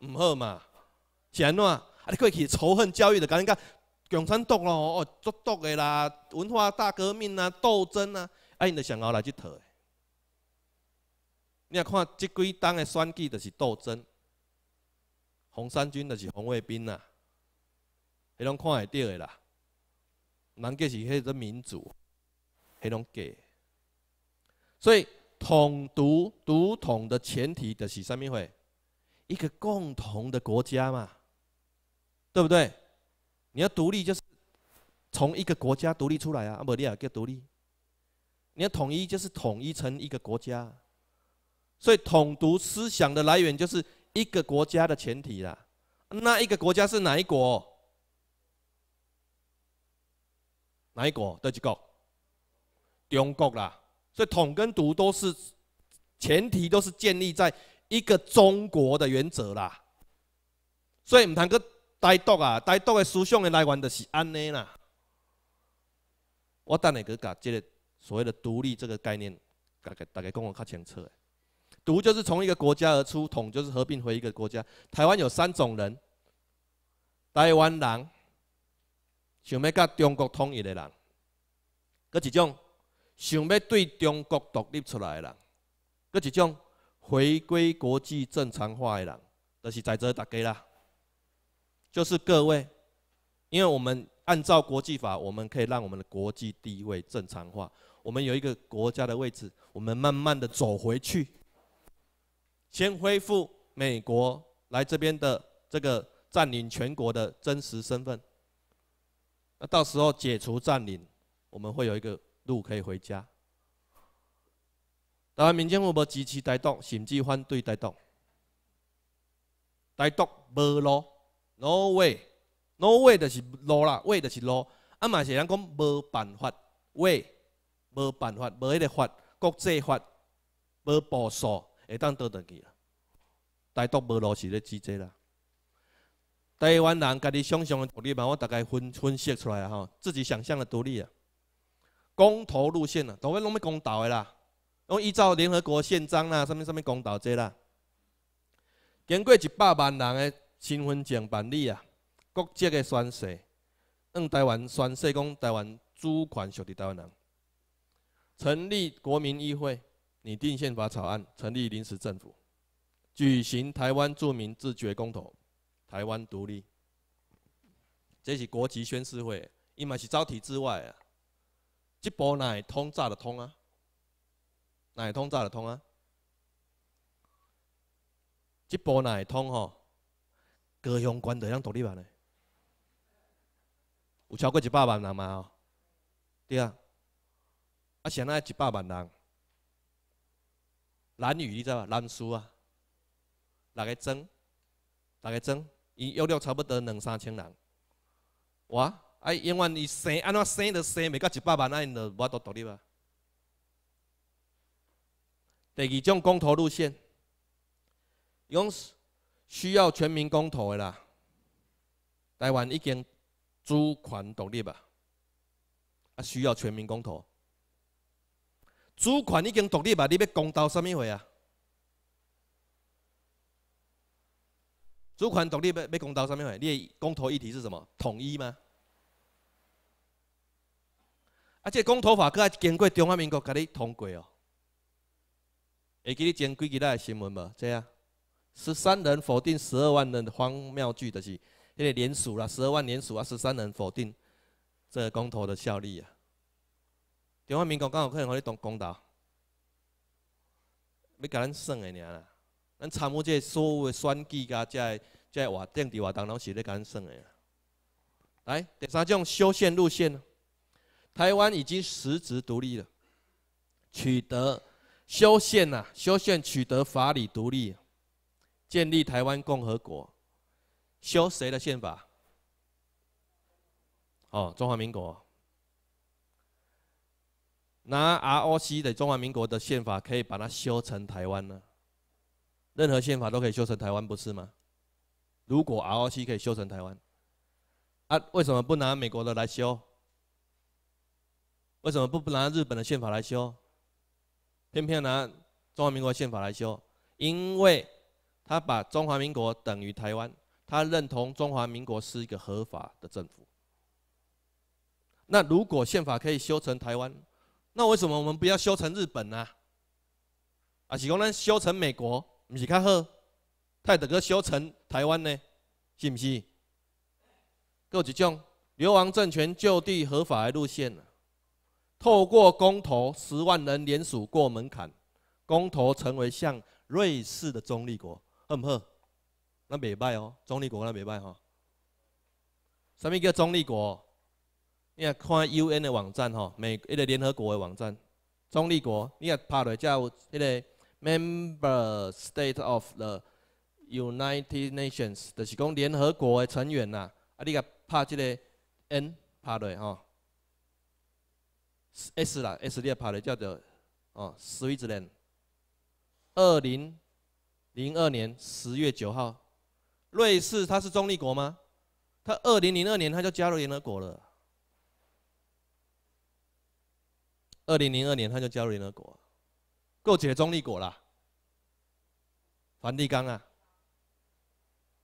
毋好嘛。是安怎？啊，过去仇恨教育就感觉共产党咯，哦，作毒诶啦，文化大革命啊，斗争啊，啊，因着上后来去讨。你要看这几档的选举，就是斗争；红三军就是红卫兵啦，迄种看会到的啦。人计是迄个民主，迄种计。所以统独独统的前提，就是上面会一个共同的国家嘛，对不对？你要独立，就是从一个国家独立出来啊，阿无利亚叫独立。你要统一，就是统一成一个国家。所以统独思想的来源就是一个国家的前提啦。那一个国家是哪一国？哪一国？哪一国？中国啦。所以统跟独都是前提，都是建立在一个中国的原则啦。所以唔通去单独啊，单独的思想的来源就是安尼啦。我等下讲这个所谓的独立这个概念，大概大家讲我较清楚。独就是从一个国家而出，统就是合并回一个国家。台湾有三种人：台湾人、想要甲中国统一的人，搁一种想要对中国独立出来的人，搁一种回归国际正常化的人，都是在这打家啦。就是各位，因为我们按照国际法，我们可以让我们的国际地位正常化。我们有一个国家的位置，我们慢慢的走回去。先恢复美国来这边的这个占领全国的真实身份，那到时候解除占领，我们会有一个路可以回家。台湾民间无无支持台独，甚至反对台独，台独无路，No way，No way 就是路啦，Way 就是路。啊嘛是人讲无办法，Way 无办法，没得法，国际法无部署。会当倒转去啊。台独无落实咧，只这啦。台湾人家己想象的独立嘛，我大概分分析出来啊吼，自己想象的独立啊，公投路线啊，总归拢要公投的啦，拢依照联合国宪章啦，上面上面公投这啦。经过一百万人的身份证办理啊，国籍的宣誓，用台湾宣誓讲台湾主权属于台湾人，成立国民议会。拟定宪法草案，成立临时政府，举行台湾著民自决公投，台湾独立。这是国际宣誓会，伊嘛是招题之外啊。这波哪会通，咋的通啊？哪会通，咋的通啊？这波哪会通吼？各乡关的样独立办的，有超过一百万人嘛？对啊，啊，现在一百万人。蓝宇，你知道吗？蓝书啊，哪个争？哪个争？伊约了差不多两三千人。哇！啊，因为伊生安怎生都生，未到一百万，那因就无多独立啊。第二种公投路线，用需要全民公投的啦。台湾已经主权独立啊，啊，需要全民公投。主权已经独立吧？你要公道什么会啊？主权独立要要公道什么会？你的公投议题是什么？统一吗？啊，这公投法可还经过中华民国给你通过哦。会记你前几日新闻无？这样？十三人否定十二万人的荒谬句，就是迄个联署啦，十二万联署啊，十三人否定这公投的效力啊。中华民国敢有可能互你当公道，要甲咱算诶尔啦。咱参务即所有诶选举甲即个活话政治话当拢是伫甲咱算诶啦。来第三种修宪路线，台湾已经实质独立了，取得修宪呐，修宪取得法理独立，建立台湾共和国，修谁的宪法？哦，中华民国。拿 ROC 的中华民国的宪法可以把它修成台湾呢？任何宪法都可以修成台湾，不是吗？如果 ROC 可以修成台湾，啊，为什么不拿美国的来修？为什么不拿日本的宪法来修？偏偏拿中华民国宪法来修，因为他把中华民国等于台湾，他认同中华民国是一个合法的政府。那如果宪法可以修成台湾？那为什么我们不要修成日本呢？啊，是讲咱修成美国，毋是较好？太等个修成台湾呢，是毋是？各有一种流亡政权就地合法的路线透过公投十万人联署过门槛，公投成为像瑞士的中立国，合唔合？那没败哦，中立国，那没败哈。什么叫中立国？你啊看 UN 的网站吼，美一个联合国的网站，中立国，你啊拍落叫一个 Member State of the United Nations，就是讲联合国的成员呐。啊，你啊拍这个 N 拍落吼，S 啦 S 你也拍落叫做哦，Switzerland。二零零二年十月九号，瑞士它是中立国吗？它二零零二年它就加入联合国了。二零零二年，他就加入联合国，够解中立国啦。梵蒂冈啊，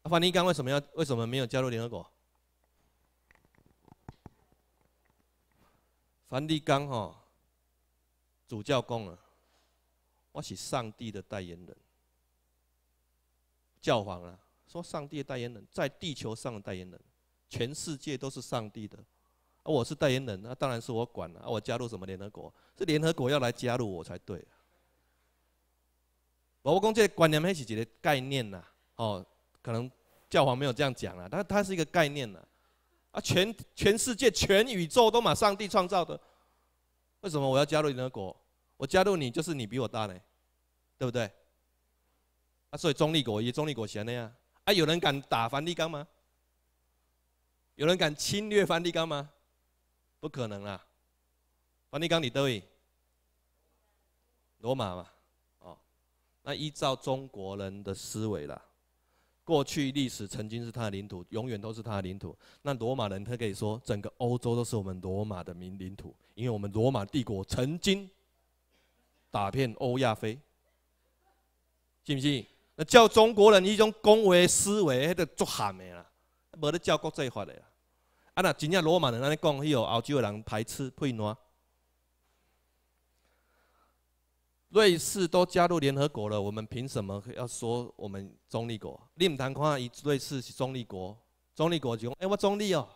梵蒂冈为什么要为什么没有加入联合国？梵蒂冈哈，主教公啊，我是上帝的代言人。教皇啊，说上帝的代言人，在地球上的代言人，全世界都是上帝的。我是代言人，那当然是我管了。啊，我加入什么联合国？是联合国要来加入我才对。我公，这观念是一的概念呢？哦，可能教皇没有这样讲了，但它是一个概念呢。啊，全全世界全宇宙都嘛上帝创造的。为什么我要加入联合国？我加入你就是你比我大呢，对不对？啊，所以中立国也中立国闲的呀。啊，有人敢打梵蒂冈吗？有人敢侵略梵蒂冈吗？不可能啦，梵蒂冈里德有罗马嘛，哦，那依照中国人的思维啦，过去历史曾经是他的领土，永远都是他的领土。那罗马人他可以说整个欧洲都是我们罗马的民领土，因为我们罗马帝国曾经打遍欧亚非，信不信？那叫中国人一种恭维思维，迄个作汗的啦，无咧教国际法的啦。啊！那真正罗马人安尼讲，迄个欧洲的人排斥佩诺。瑞士都加入联合国了，我们凭什么要说我们中立国？你毋通看，伊瑞士是中立国，中立国就讲：哎，我中立哦。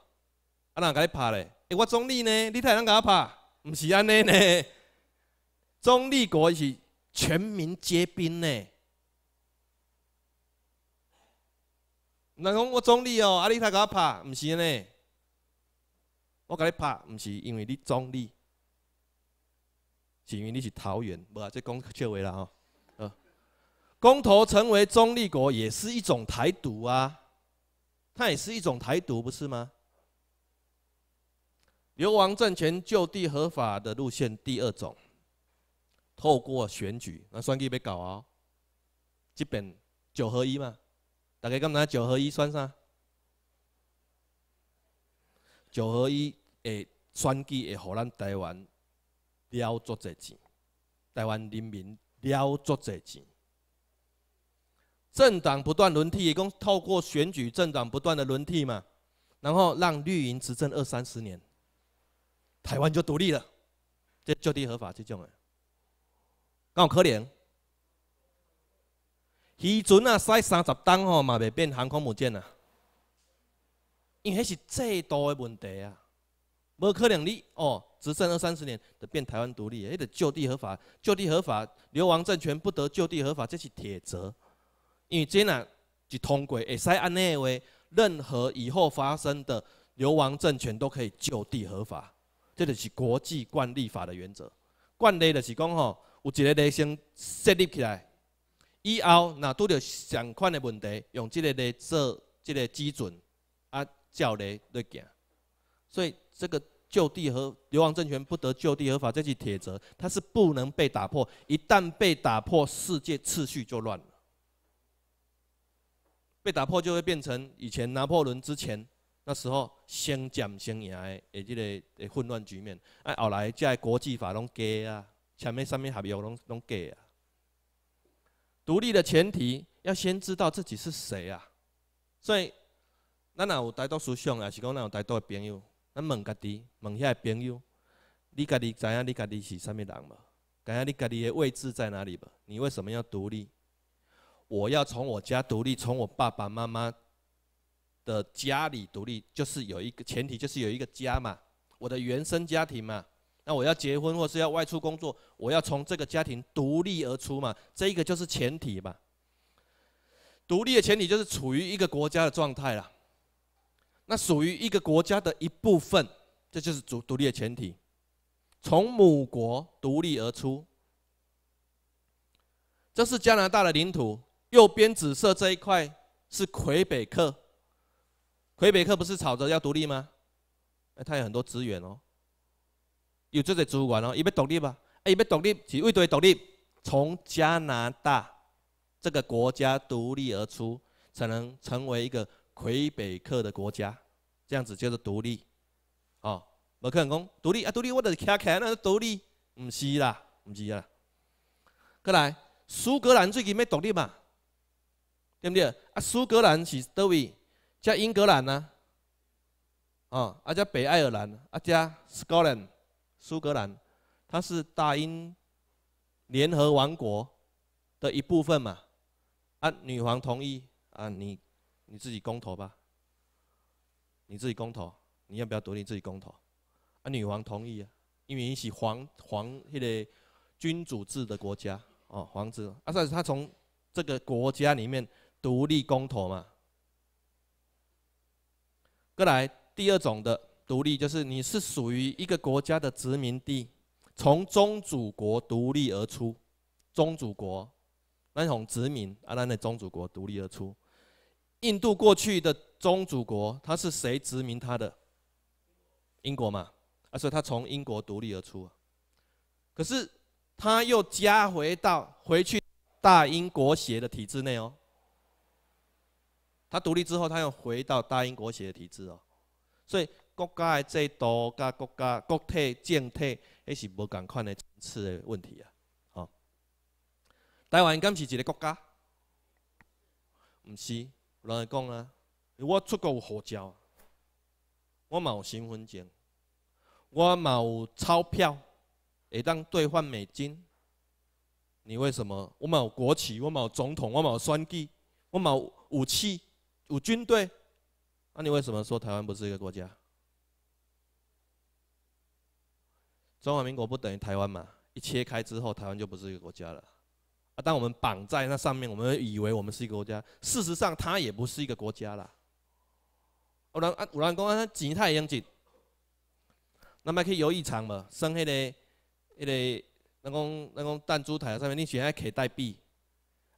啊，那你拍咧？哎，我中立呢？你太人甲我拍，毋是安尼呢？中立国是全民皆兵呢。那讲我中立哦，啊，你太甲阿拍，毋是呢？我甲你拍，毋是因为你中立，是因为你是桃园。无啊，这讲笑话啦吼。呃，公投成为中立国也是一种台独啊，它也是一种台独，不是吗？流亡政权就地合法的路线，第二种，透过选举，那选举别搞哦，基本九合一嘛，大家刚才九合一算啥？就可以诶，选举会互咱台湾了做侪钱，台湾人民了做侪钱。政党不断轮替，一共透过选举，政党不断的轮替嘛，然后让绿营执政二三十年，台湾就独立了，这就地合法这种诶，够可怜。渔船啊，驶三十吨吼，嘛袂变航空母舰啊。因为那是制度的问题啊，无可能你哦执政二三十年就变台湾独立，迄得就地合法，就地合法流亡政权不得就地合法，这是铁则。因为这呐是通过会使安尼的话，任何以后发生的流亡政权都可以就地合法，这就是国际惯例法的原则。惯例就是讲吼，有一个类型设立起来，以后若拄着相款的问题，用这个来做这个基准。叫来在行，所以这个就地和流亡政权不得就地合法，这是铁则，它是不能被打破。一旦被打破，世界秩序就乱了。被打破就会变成以前拿破仑之前那时候先占先赢的的这个的混乱局面。哎，后来在国际法拢改啊，前面啥物合约拢拢改啊。独立的前提要先知道自己是谁啊，所以。咱若有大多思想，也是讲咱有大多朋友。咱问家己，问遐朋友，你家己知影你家己是啥物人无？知影你家己的位置在哪里无？你为什么要独立？我要从我家独立，从我爸爸妈妈的家里独立，就是有一个前提，就是有一个家嘛，我的原生家庭嘛。那我要结婚或是要外出工作，我要从这个家庭独立而出嘛，这一个就是前提嘛。独立的前提就是处于一个国家的状态啦。那属于一个国家的一部分，这就是主独立的前提。从母国独立而出，这是加拿大的领土。右边紫色这一块是魁北克，魁北克不是吵着要独立吗？哎，它有很多资源哦，有这些资源哦，伊要独立吧？哎，伊要独立是为对独立，从加拿大这个国家独立而出，才能成为一个。魁北克的国家，这样子叫做独立，哦，我可能讲独立啊！独立，我就是看看，那是独立，唔是啦，唔是啦。过来，苏格兰最近要独立嘛？对不对？啊，苏格兰是倒位，加英格兰啊，哦，啊加北爱尔兰，啊加 Scotland 苏格兰，它是大英联合王国的一部分嘛？啊，女王同意啊，你。你自己公投吧，你自己公投，你要不要独立？自己公投，啊，女王同意啊，因为你是皇皇迄个君主制的国家哦，皇制啊，算是他从这个国家里面独立公投嘛。过来第二种的独立，就是你是属于一个国家的殖民地，从宗主国独立而出，宗主国那种殖民啊，那的宗主国独立而出。印度过去的宗主国，他是谁殖民他的？英国嘛，啊，所以他从英国独立而出，可是他又加回到回去大英国协的体制内哦。他独立之后，他又回到大英国协的体制哦。所以国家的制度加国家国体建体，那是无同款的层次的问题啊。好，台湾今是一个国家，唔是。乱讲啊！我出国有护照，我冇有身份证，我冇有钞票，会当兑换美金。你为什么？我冇有国旗，我冇有总统，我冇有双举，我冇武器，有军队。那你为什么说台湾不是一个国家？中华民国不等于台湾嘛？一切开之后，台湾就不是一个国家了。啊！当我们绑在那上面，我们以为我们是一个国家，事实上它也不是一个国家啦。有人啊，有人讲啊，钱警察也严那么去游戏场无，生迄个、迄个，那讲、那讲弹珠台上面，你现在摕代币，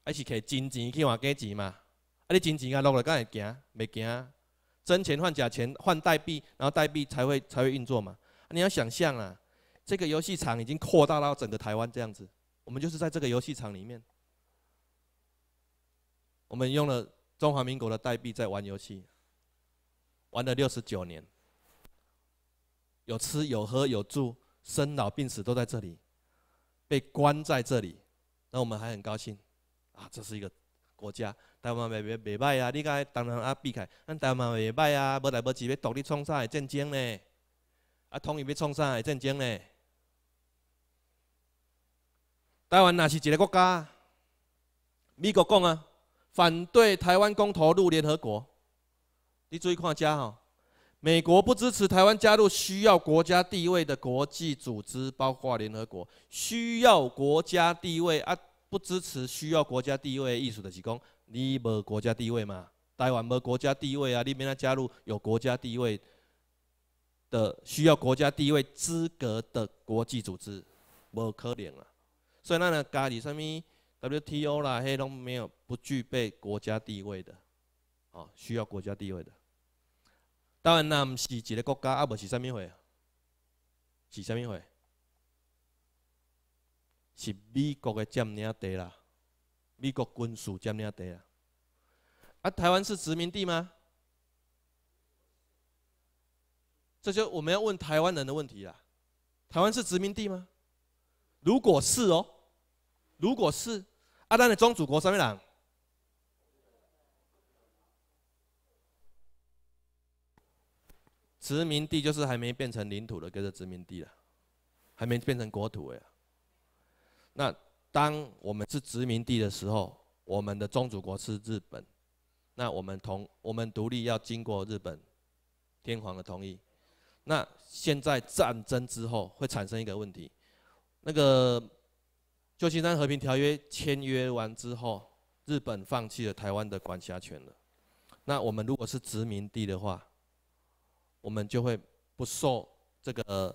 还是摕金钱去换假钱嘛？啊，你金钱啊，落来敢会行？未行。真钱换假钱，换代币，然后代币才会才会运作嘛。你要想象啊，这个游戏场已经扩大到整个台湾这样子。我们就是在这个游戏场里面，我们用了中华民国的代币在玩游戏，玩了六十九年，有吃有喝有住，生老病死都在这里，被关在这里，那我们还很高兴，啊，这是一个国家，台湾未未未歹啊，你讲当然啊避开，但台湾未歹啊，无来无去要独立创啥的正经呢，啊，统一要创啥的正经呢？台湾那是一个国家。美国讲啊，反对台湾公投入联合国。你注意看家吼，美国不支持台湾加入需要国家地位的国际组织，包括联合国。需要国家地位啊，不支持需要国家地位、意思就是讲，你无国家地位嘛？台湾无国家地位啊，你免来加入有国家地位的、需要国家地位资格的国际组织，无可能啊。所以咱呢？咖喱什咪？WTO 啦，迄拢没有不具备国家地位的，哦，需要国家地位的。当然那毋是一个国家，啊，唔是什咪会？是什咪会？是美国的占领地啦，美国军事占领地啦。啊，台湾是殖民地吗？这就我们要问台湾人的问题啦。台湾是殖民地吗？如果是哦。如果是，啊，你的宗主国是人，殖民地就是还没变成领土的，叫做殖民地了，还没变成国土哎。那当我们是殖民地的时候，我们的宗主国是日本。那我们同我们独立要经过日本天皇的同意。那现在战争之后会产生一个问题，那个。旧金山和平条约签约完之后，日本放弃了台湾的管辖权了。那我们如果是殖民地的话，我们就会不受这个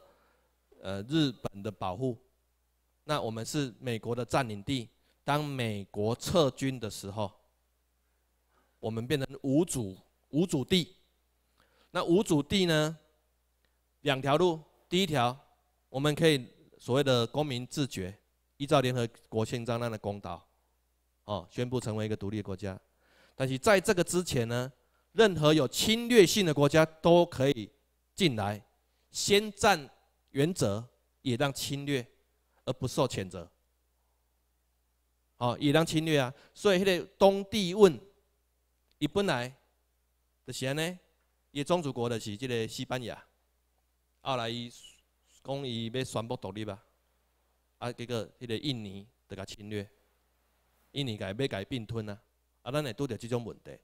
呃日本的保护。那我们是美国的占领地，当美国撤军的时候，我们变成无主无主地。那无主地呢，两条路，第一条我们可以所谓的公民自觉。依照联合国宪章那样的公道，哦，宣布成为一个独立的国家。但是在这个之前呢，任何有侵略性的国家都可以进来，先占原则也让侵略，而不受谴责。哦，也让侵略啊。所以那个东帝汶，伊本来的是安呢，伊宗主国的是这个西班牙。后来伊讲伊要宣布独立啊。啊，结果迄个印尼在甲侵略，印尼家要家并吞啊！啊，咱会拄着即种问题，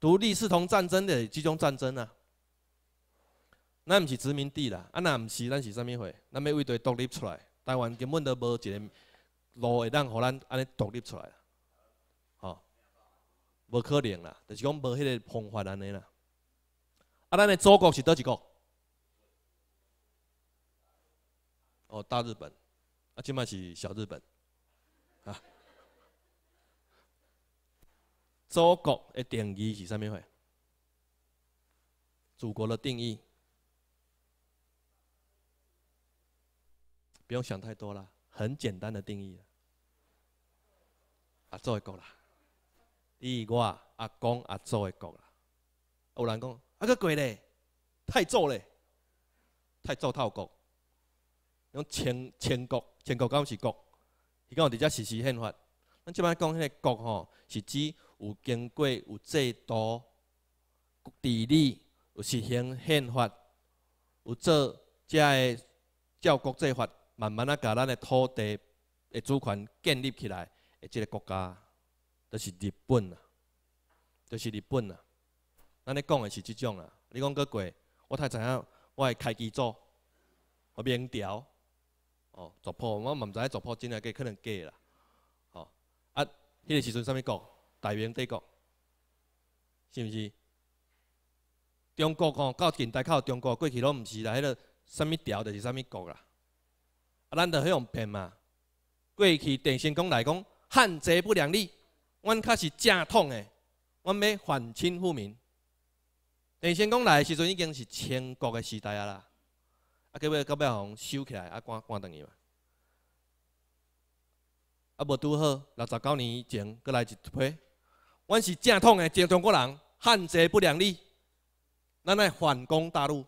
独立是同战争的即种战争啊。咱毋是殖民地啦，啊，若毋是，咱是啥物货？咱要为底独立出来？台湾根本都无一个路会当，互咱安尼独立出来啦，吼，无可能啦，就是讲无迄个方法安尼啦。啊，咱的祖国是多一个？哦，大日本。啊，即卖是小日本，啊！祖国的定义是啥物事？祖国的定义，不用想太多啦，很简单的定义。啊，祖国啦，我啊讲啊，祖国啦。有人讲啊，够贵咧，太臭咧，太臭套骨。用“千千国”、“千国”讲是国，伊讲直接实施宪法。咱即摆讲迄个国吼，是指有经过有制度、治理、有实行宪法、有做遮个照国际法，慢慢啊，甲咱个土地的主权建立起来的，即个国家，就是日本啊，就是日本啊。咱咧讲的是即种啊，你讲个过，我太知影，我会开基组，我明朝。哦，族破，我嘛毋知族破真诶计可能假啦。哦，啊，迄个时阵啥物国？大明帝国，是毋是？中国哦，到近代靠中国过去拢毋是啦，迄落啥物朝就是啥物国啦。啊，咱着迄样骗嘛。过去郑先功来讲，汉贼不两立，阮较是正统诶，阮要反清复明。郑先功来诶时阵已经是清国诶时代啊啦。啊，到尾到尾，互收起来，啊，赶赶倒伊嘛。啊，无拄好，六十九年前，阁来一批。阮是正统的正中国人，汉贼不两立。咱来反攻大陆，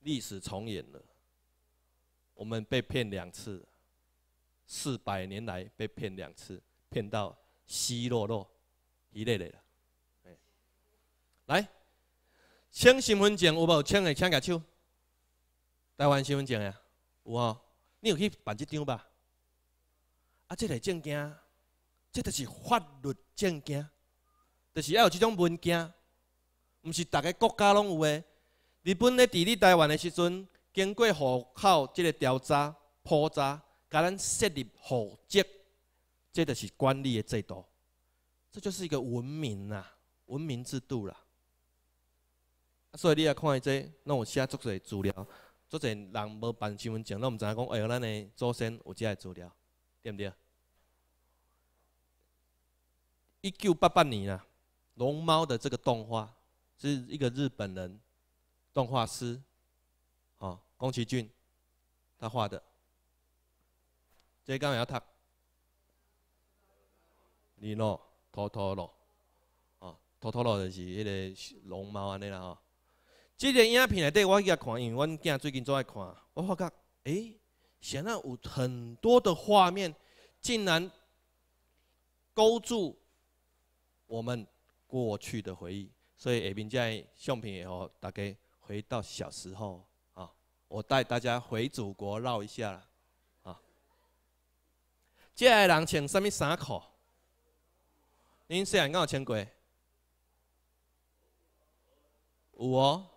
历史重演了。我们被骗两次，四百年来被骗两次，骗到稀落落一类类了。来，请身份证有无？请的，请举手。台湾身份证诶，有哦，你有去办一张吧？啊，即个证件，即个是法律证件，就是还有即种文件，毋是逐个国家拢有诶。日本咧治理台湾诶时阵，经过户口即个调查、普查，甲咱设立户籍，即个是管理诶制度，这就是一个文明啊，文明制度啦。所以你来看伊这，那我写足侪资料。做阵人无办身份证，拢毋知影讲，哎呀，咱的祖先有遮个资料，对毋对一九八八年啊，龙猫的这个动画是一个日本人动画师，哦，宫崎骏他画的。这刚要读，你喏，托托罗，哦，托托罗就是迄个龙猫安尼啦，哦。这个影片内底，我也看，因为阮囝最近总爱看，我发觉，哎，显然有很多的画面，竟然勾住我们过去的回忆。所以，下边在相片也好，大家回到小时候啊，我带大家回祖国绕一下啊。接下来人穿什么衫裤？您细汉敢有穿过，有哦。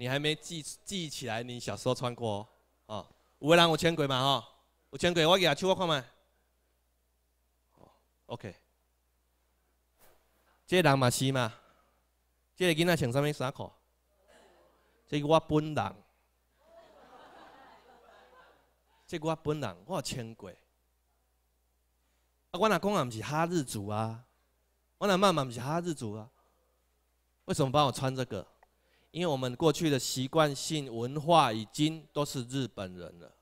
你还没记记起来？你小时候穿过哦。五位人我穿过嘛？哈，我穿过，我给阿秋我看嘛。OK，这人嘛是嘛？这囡仔穿什么衫裤？这个我本人，这个我本人我穿过。啊，我阿公阿不是哈日族啊，我阿妈嘛不是哈日族啊，为什么帮我穿这个？因为我们过去的习惯性文化已经都是日本人了，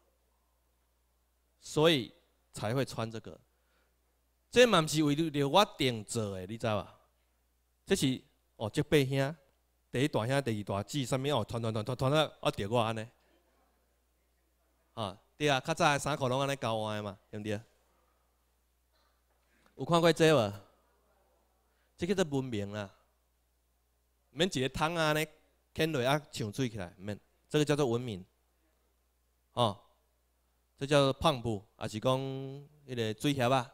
所以才会穿这个。这嘛不是为了我定做的，你知道吗？这是哦，这辈兄第一大兄、第二大姊，什么哦，团团团团团到我爹我安尼。啊，对啊，较早的衫裤拢安尼交换的嘛，对不对有看过这无？这叫做文明啦，免几个汤啊呢？天雷啊，像水起来，免，这个叫做文明，哦，这叫做胖布，也是讲迄个水鞋啊，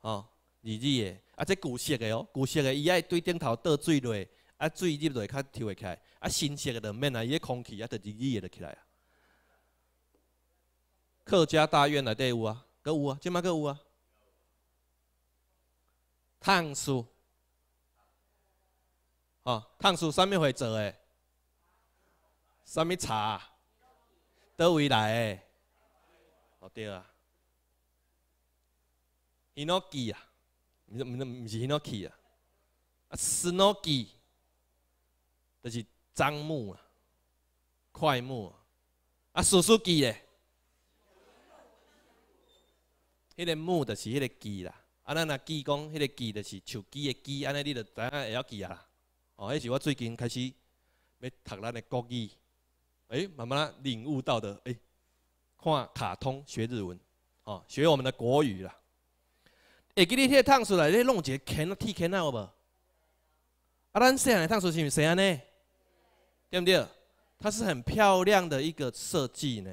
哦，二语的，啊，这旧色的哦，旧色的伊爱对顶头倒水落，啊，水入落较抽会起，来，啊，新色的就免啦，伊个空气也着二语的就起来啊。客家大院内底有啊，阁有啊，即马阁有啊，烫书，哦，烫书啥物会做诶？什么茶？倒位来？哦对了 i r o k e 啊，毋是毋是 i r o n k e 啊，啊，snowkey，就是樟木啊，快木啊，啊，叔叔记咧，迄个木就是迄个记啦。啊，咱若记讲，迄个记就是手机个记，安尼你著知影会晓记啊。啦，哦，迄是我最近开始要读咱个国语。哎，慢慢领悟到的。哎，看卡通学日文，哦，学我们的国语啦。哎，给你个汤出来，你弄几 n T can 呢？有无？啊，咱西汉的汤是毋是谁安呢？对不对？它是很漂亮的一个设计呢，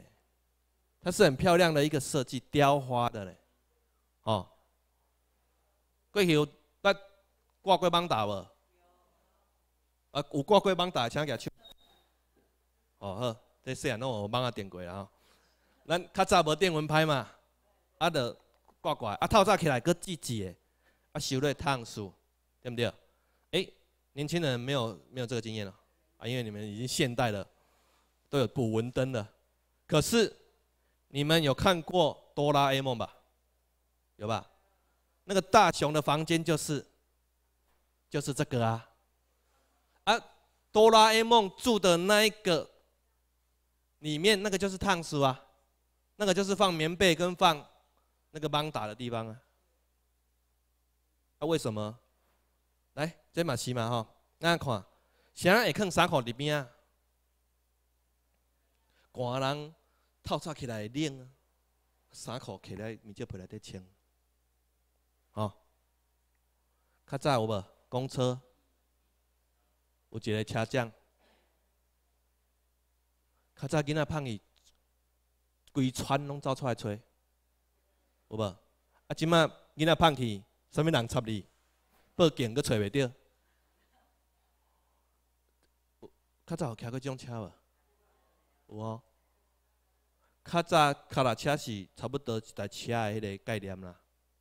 它是很漂亮的一个设计，雕花的嘞。哦，贵有捌挂过帮打无？啊，有挂过帮打，请举手。哦好，这写那我帮他点过啦。咱较早无电蚊拍嘛，阿要挂挂，啊透早起来搁自己啊收来烫手，对不对？哎，年轻人没有没有这个经验了，啊，因为你们已经现代了，都有补蚊灯了。可是你们有看过哆啦 A 梦吧？有吧？那个大雄的房间就是就是这个啊，啊，哆啦 A 梦住的那一个。里面那个就是烫书啊，那个就是放棉被跟放那个帮打的地方啊。啊，为什么？来，这嘛是嘛吼，那看，谁会放衫裤入边啊？寒人透衫起来冷啊，衫裤起来你就佩来得穿。吼，看早有无公车，有几个车将。较早囡仔胖去，规村拢走出来揣有无？啊，即摆囡仔胖去，啥物人插你？报警佫找袂着？较早有骑过种车无？有哦。较早卡拉车是差不多一台车的迄个概念啦，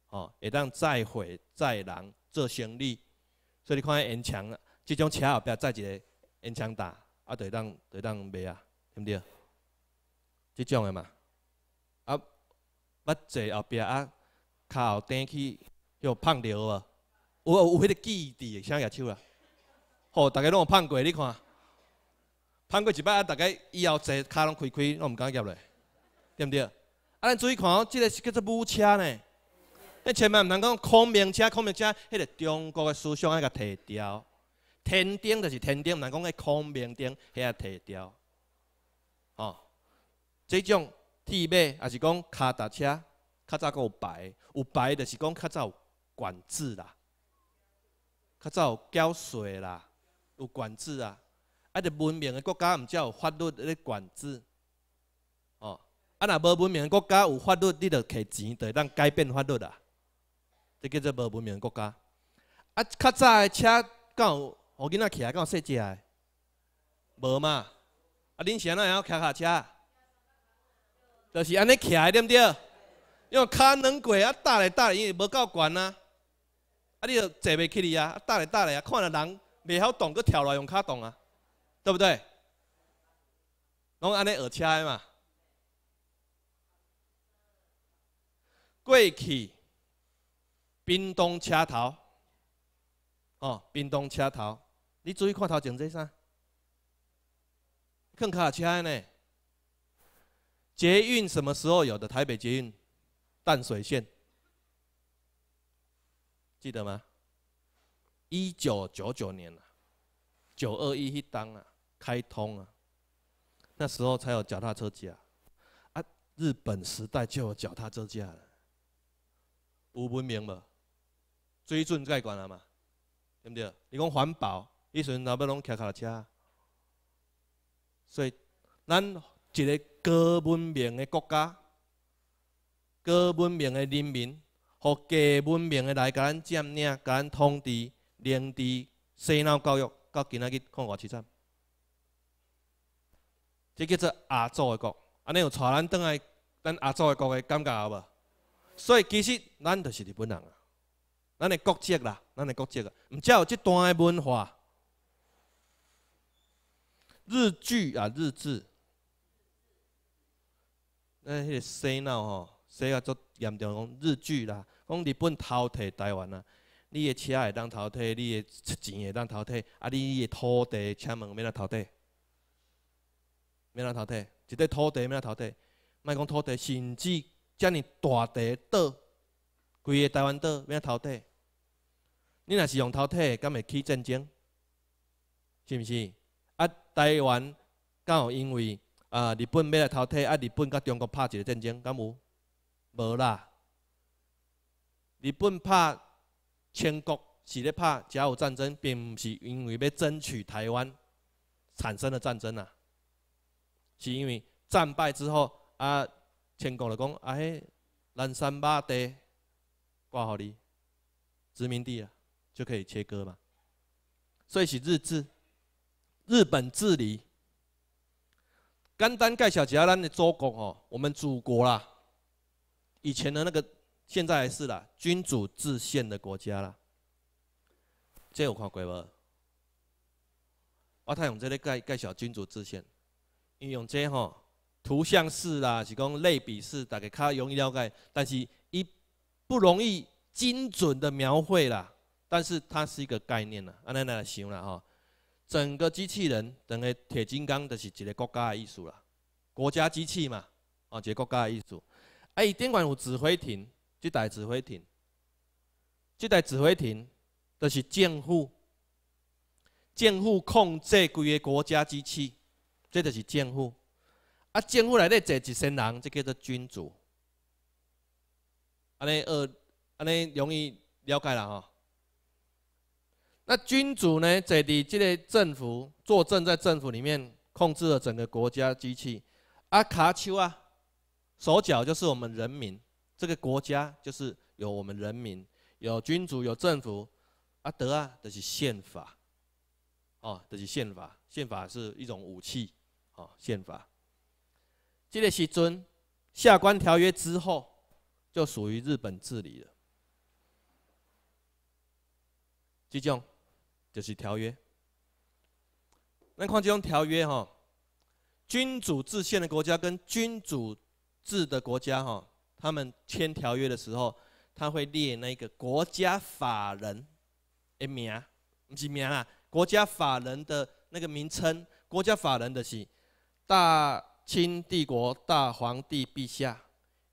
哦，会当载货、载人、做生意，所以你看，延长即种车后壁载一个延长大，啊，着会当会当卖啊。对，即种诶嘛，啊，捌坐后壁啊，靠后跟去，要胖着无？有有迄个记忆诶，啥野手啦。吼，大家拢有胖过，你看，胖过一摆啊，大家以后坐骹拢开开，我毋敢夹来，对毋对？啊，咱注意看，即个是叫做母车呢，你千万毋通讲孔明车，孔明车迄个中国的思想爱个提掉，天顶就是天顶，毋通讲个孔明顶个提掉。哦，这种铁马也是讲脚踏车，较早有牌，有牌就是讲较早管制啦，较早缴税啦，有管制啊。啊，伫文明的国家，毋只有法律咧管制。哦，啊，若无文明的国家有法律，你著摕钱会当改变法律啊。这叫做无文明的国家。啊，较早的车，敢有互囡仔骑，敢有只的？无嘛。啊！恁怎会晓骑卡车，就是安尼骑，对不对？因为骹软过啊，搭来搭来，伊无够悬啊，啊，你著坐袂起哩啊，搭来搭来啊，看着人袂晓动，佫跳落用脚动啊，对不对？拢安尼学车嘛，过去冰冻车头，哦，冰冻车头，你注意看头前这啥？更卡车呢？捷运什么时候有的？台北捷运淡水线，记得吗？一九九九年啊，九二一一当啊，开通啊，那时候才有脚踏车架，啊，日本时代就有脚踏车架了，有文明无？追尊盖棺了嘛，对不对？伊讲环保，以前老要拢骑卡车。所以，咱一个高文明的国家，高文明的人民，互低文明的来，甲咱占领、甲咱统治、凌治、洗脑、教育，到今仔去看外戏场。这叫做亚洲的国，安尼有带咱倒来，咱亚洲的国的感觉好无？所以，其实咱就是日本人啊，咱的国籍啦，咱的国籍，毋只有即段的文化。日剧啊，日志。那迄个洗脑吼，洗啊足严重讲日剧啦，讲日本偷摕台湾啊，你的车会当偷摕，你的钱会当偷摕，啊，你的土地请问要哪偷摕？要哪偷摕，一块土地要哪偷摕，莫讲土地，甚至遮尔大地岛，规个台湾岛要哪偷摕。你若是用偷摕，敢会起战争？是毋是？啊，台湾敢有因为啊日本买来偷睇啊？日本甲中国拍一个战争，敢有？无啦！日本拍清国是咧拍甲午战争，并毋是因为要争取台湾产生的战争啊，是因为战败之后啊，清国就讲啊，迄南三百地挂互你殖民地啊，就可以切割嘛，所以是日治。日本治理，简单介绍一下咱的祖国哦，我们祖国啦，以前的那个，现在是啦，君主制宪的国家啦。这有看过无？我太用这个介介绍君主制宪，为用这吼，图像式啦，是讲类比式，大家较容易了解，但是一不容易精准的描绘啦，但是它是一个概念啦，安那那行啦吼。整个机器人，等于铁金刚，就是一个国家的艺术啦，国家机器嘛，哦，一个国家的艺术。哎，监管有指挥艇，这台指挥艇，这台指挥艇，就是政府，政府控制规个国家机器，这就是政府。啊，政府来底坐一身人，这叫做君主。安尼二，安尼容易了解啦吼。那君主呢，在的这个政府坐镇在政府里面，控制了整个国家机器。阿卡丘啊，手脚就是我们人民，这个国家就是有我们人民，有君主，有政府。阿德啊，这是宪法，哦，这是宪法。宪法是一种武器，哦，宪法。这个时尊下关条约之后，就属于日本治理了。即躬。就是条约，那况且用条约哈，君主制宪的国家跟君主制的国家哈，他们签条约的时候，他会列那个国家法人的名，不是名啦，国家法人的那个名称，国家法人的，是大清帝国大皇帝陛下。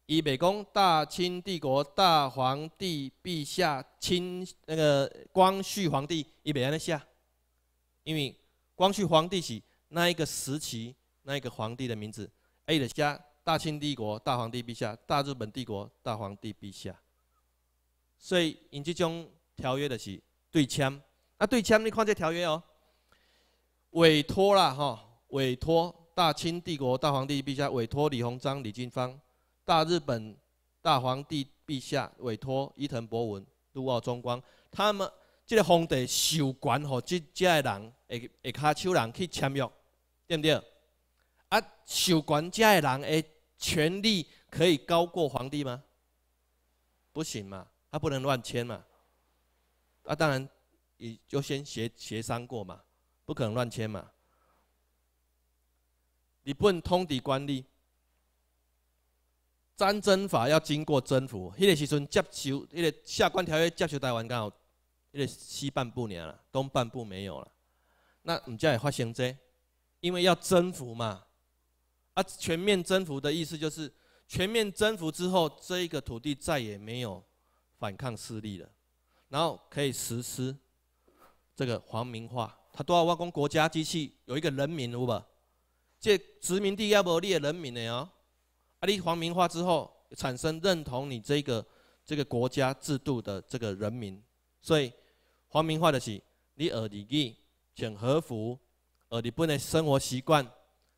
以北宫大清帝国大皇帝陛下，清那个光绪皇帝以北安的下，因为光绪皇帝是那一个时期，那一个皇帝的名字 A 的写大清帝国大皇帝陛下，大日本帝国大皇帝陛下，所以引即种条约的是对签，啊对签你看这条约哦，委托啦哈，委托大清帝国大皇帝陛下，委托李鸿章、李金芳。大日本大皇帝陛下委托伊藤博文、卢奥忠光，他们这个皇帝授权给这人，会会卡丘人去签约，对不对？啊，授权这个人的权力可以高过皇帝吗？不行嘛，他不能乱签嘛。啊，当然，你就先协协商过嘛，不可能乱签嘛。你不能通敌官吏。战争法要经过征服，迄个时阵接球迄个《下关条约》接球台湾刚好，迄个西半部有了，东半部没有了。那我们叫它“发现者”，因为要征服嘛。啊，全面征服的意思就是，全面征服之后，这一个土地再也没有反抗势力了，然后可以实施这个“皇民化”。他都要挖光国家机器有一个人民，有吧？这殖民地要不列人民的哦。啊，你皇民化之后，产生认同你这个这个国家制度的这个人民，所以皇民化的是你耳里起穿和服，耳里本的生活习惯，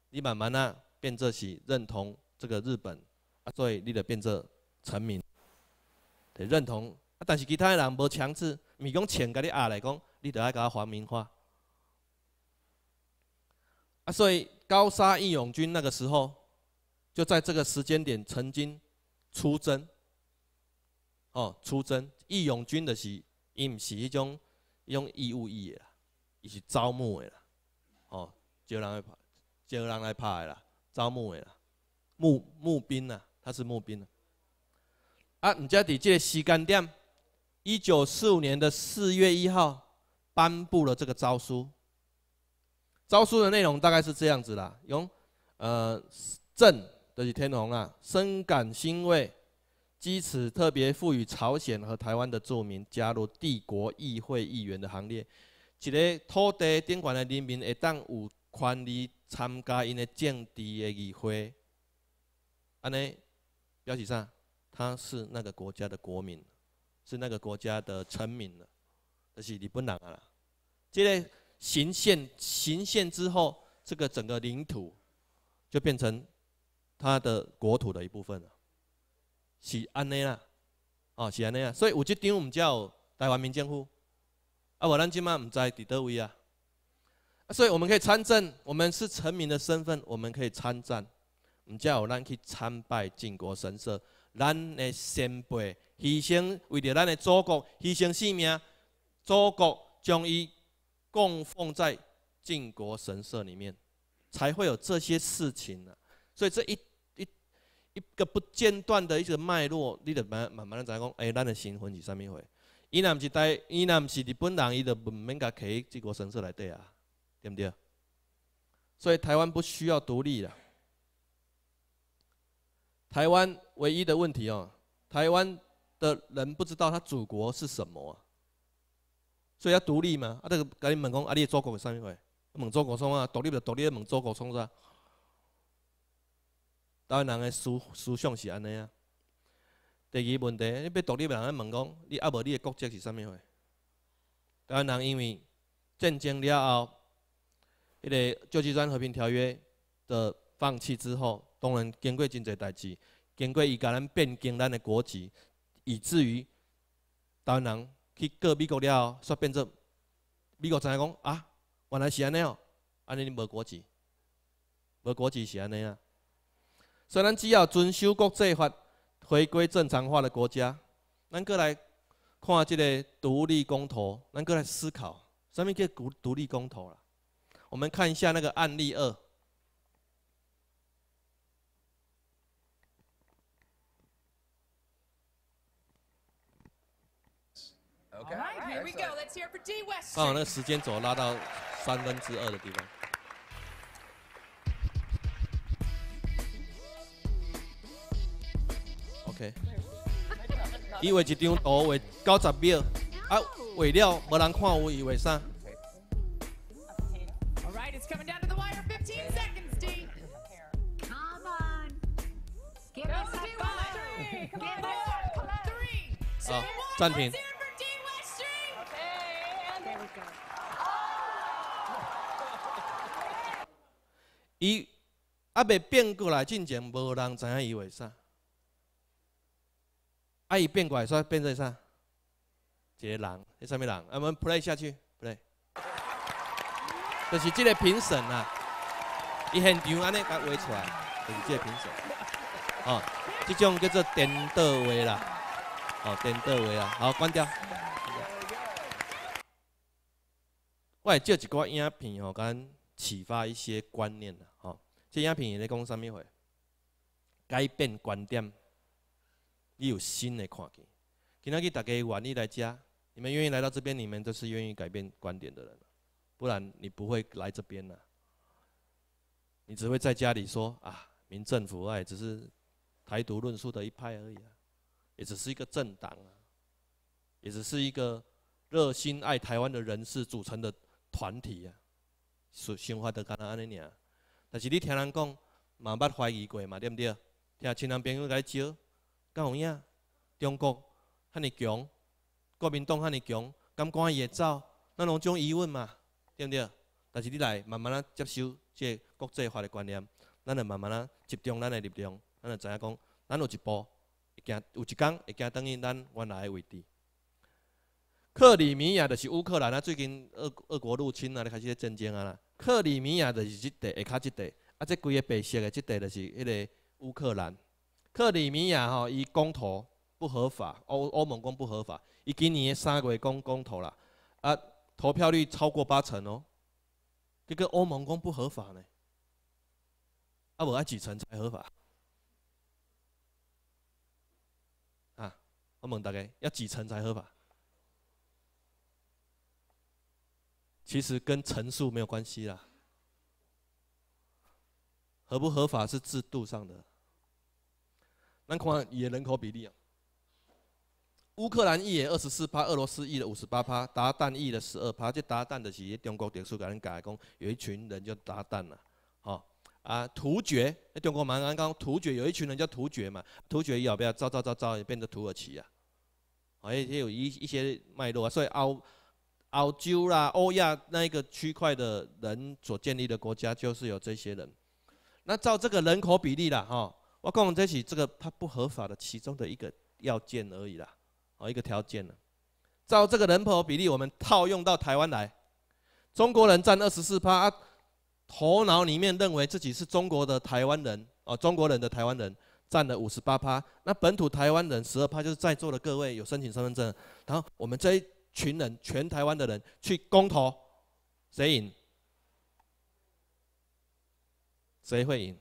你慢慢啊变这是认同这个日本，啊，所以你就变做臣民，得认同。啊，但是其他的人无强制，咪讲钱给你压来讲，你就爱他皇民化。啊，所以高沙义勇军那个时候。就在这个时间点，曾经出征，哦，出征义勇军的是，毋是一种一种义务役啦，是招募的啦，哦，招人来派，招人来的啦，招募的啦，募募兵啊，他是募兵啦，啊，你家得记个时间点？一九四五年的四月一号颁布了这个诏书，招书的内容大概是这样子啦，用呃正。这是天皇啊，深感欣慰，基此，特别赋予朝鲜和台湾的著名加入帝国议会议员的行列，一个土地顶管的人民会当有权利参加因的政治的议会。安尼，表示啥？他是那个国家的国民，是那个国家的臣民了。就是日本人啊这个行宪行宪之后，这个整个领土就变成。他的国土的一部分啊，是安内啦，哦，是安内啊，所以有这点我们叫台湾民间府，啊，我咱今晚唔在抵得位啊，所以我们可以参政，我们是臣民的身份，我们可以参战，唔叫我咱去参拜靖国神社，咱的先辈牺牲为了咱的祖国，牺牲性命，祖国将伊供奉在靖国神社里面，才会有这些事情啊，所以这一。一个不间断的一些脉络，你得慢慢慢的知讲，哎，咱的新份是啥物会？伊若毋是台，伊若毋是日本人，伊就毋免甲起一个神社内底啊，对毋对？所以台湾不需要独立了。台湾唯一的问题哦，台湾的人不知道他祖国是什么，所以要独立嘛？啊，这个赶问讲，啊，你的祖国是啥物会？问祖国创啊，独立就独立，问祖国创啥？台湾人的思思想是安尼啊。第二问题，你欲独立人呾问讲，你阿无你的国籍是啥物话？台湾人因为战争了后，迄个《旧金山和平条约》的放弃之后，当然经过真济代志，经过伊咱变更咱的国籍，以至于台湾人去过美国了，后，煞变做美国知影讲啊，原来是安尼哦，安尼你无国籍，无国籍是安尼啊。所以咱只要遵守国际法，回归正常化的国家，咱过来看这个独立公投，咱过来思考，什么叫独独立公投了？我们看一下那个案例二。Okay, here we go. Let's hear from D. Weston。那个时间轴拉到三分之二的地方。以画一张图，画九十秒，啊，画了无人看，我以为啥？好，暂停。他啊被变过来之前，无人知影，以为啥？阿姨变拐，说变成啥？个狼，迄啥物狼？我们 play 下去，play。就是这个评审啊，伊现场安尼甲画出来，就是这个评审。哦，这种叫做颠倒位啦，哦，颠倒位啦，好，关掉。我借一寡影片哦，咱启发一些观念啦。哦，这影片在讲啥物货？改变观点。你有新的看见，今天日，大家愿意来家。你们愿意来到这边，你们都是愿意改变观点的人，不然你不会来这边了。你只会在家里说啊，民政府哎，只是台独论述的一派而已啊，也只是一个政党啊，也只是一个热心爱台湾的人士组成的团体啊，是新华的讲到安尼尔。但是你听人讲，嘛捌怀疑过嘛，对不对？听亲人朋友来招。敢有影？中国遐尔强，国民党遐尔强，敢赶伊也走？咱拢种疑问嘛，对毋对？但是你来慢慢啊接受即个国际化的观念，咱就慢慢啊集中咱的力量，咱就知影讲，咱有一步，会有一天，会行，等于咱原来的位置。克里米亚就是乌克兰啊！最近俄俄国入侵啊，咧开始咧战争啊啦。克里米亚就是即块，下骹即块，啊，即几个白色诶，即块就是迄个乌克兰。克里米亚哈以公投不合法，欧欧盟公不合法，已经年三个月公公投了，啊，投票率超过八成哦，这个欧盟公不合法呢？啊，我爱几成才合法？啊，我问大家要几成才合法？其实跟层数没有关系啦，合不合法是制度上的。咱看伊眼人口比例啊，乌克兰一人二十四趴，俄罗斯一人五十八趴，鞑靼一人十二趴，这鞑靼的是中国历史给人讲讲，有一群人叫鞑靼啦，吼啊，突厥，中国蛮人讲突厥有一群人叫突厥嘛，突厥要不要造造造造，变成土耳其啊？哦，也有一一些脉络，所以澳澳洲啦、欧亚那一个区块的人所建立的国家，就是有这些人。那照这个人口比例啦，吼。我讲在一起，这个它不合法的其中的一个要件而已啦，哦，一个条件呢。照这个人口比例，我们套用到台湾来，中国人占二十四趴，头脑里面认为自己是中国的台湾人，哦，中国人的台湾人占了五十八趴。那本土台湾人十二趴，就是在座的各位有申请身份证，然后我们这一群人，全台湾的人去公投，谁赢？谁会赢？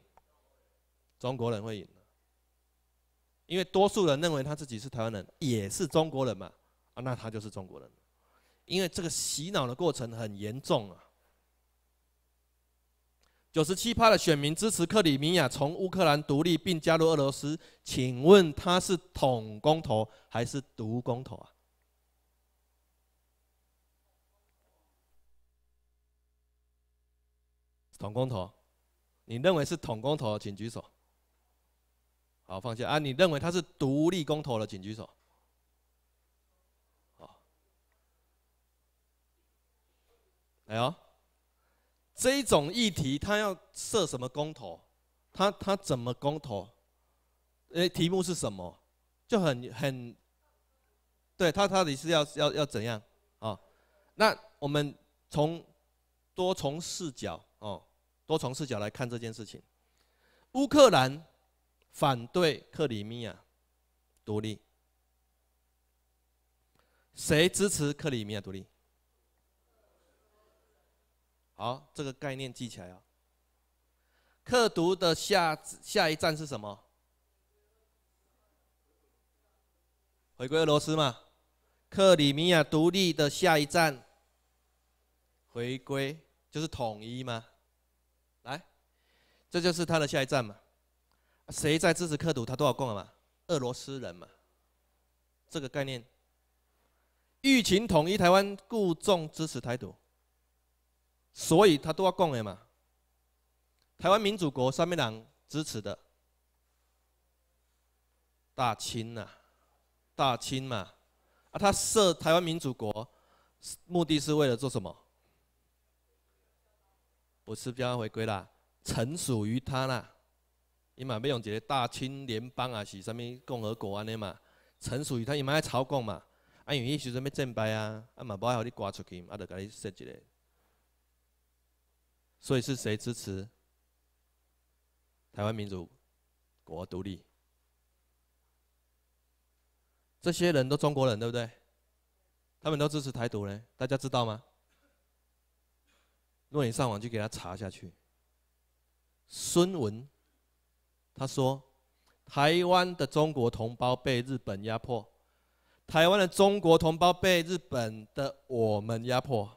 中国人会赢因为多数人认为他自己是台湾人，也是中国人嘛，啊，那他就是中国人，因为这个洗脑的过程很严重啊。九十七趴的选民支持克里米亚从乌克兰独立并加入俄罗斯，请问他是统公投还是独公投啊？统公投，你认为是统公投，请举手。好，放下啊！你认为他是独立公投的，请举手。好，来啊！这一种议题，他要设什么公投？他他怎么公投？哎，题目是什么？就很很，对他到底是要要要怎样啊？那我们从多重视角哦，多重视角来看这件事情，乌克兰。反对克里米亚独立，谁支持克里米亚独立？好，这个概念记起来啊。克独的下下一站是什么？回归俄罗斯嘛？克里米亚独立的下一站，回归就是统一嘛？来，这就是他的下一站嘛。谁在支持科独？他要少供嘛？俄罗斯人嘛，这个概念。疫情统一台湾，故重支持台独，所以他都要供的嘛？台湾民主国三民党支持的，大清呐，大清嘛，啊，他设台湾民主国，目的是为了做什么？不是要回归啦？臣属于他啦。伊嘛要用一个大清联邦啊，是啥物共和国安尼嘛，纯属于他伊嘛爱操控嘛，啊因为伊就是要政派啊，啊嘛无爱互你挂出去，啊著甲你说一个。所以是谁支持台湾民主国独立？这些人都中国人对不对？他们都支持台独呢，大家知道吗？若你上网去给他查下去，孙文。他说：“台湾的中国同胞被日本压迫，台湾的中国同胞被日本的我们压迫。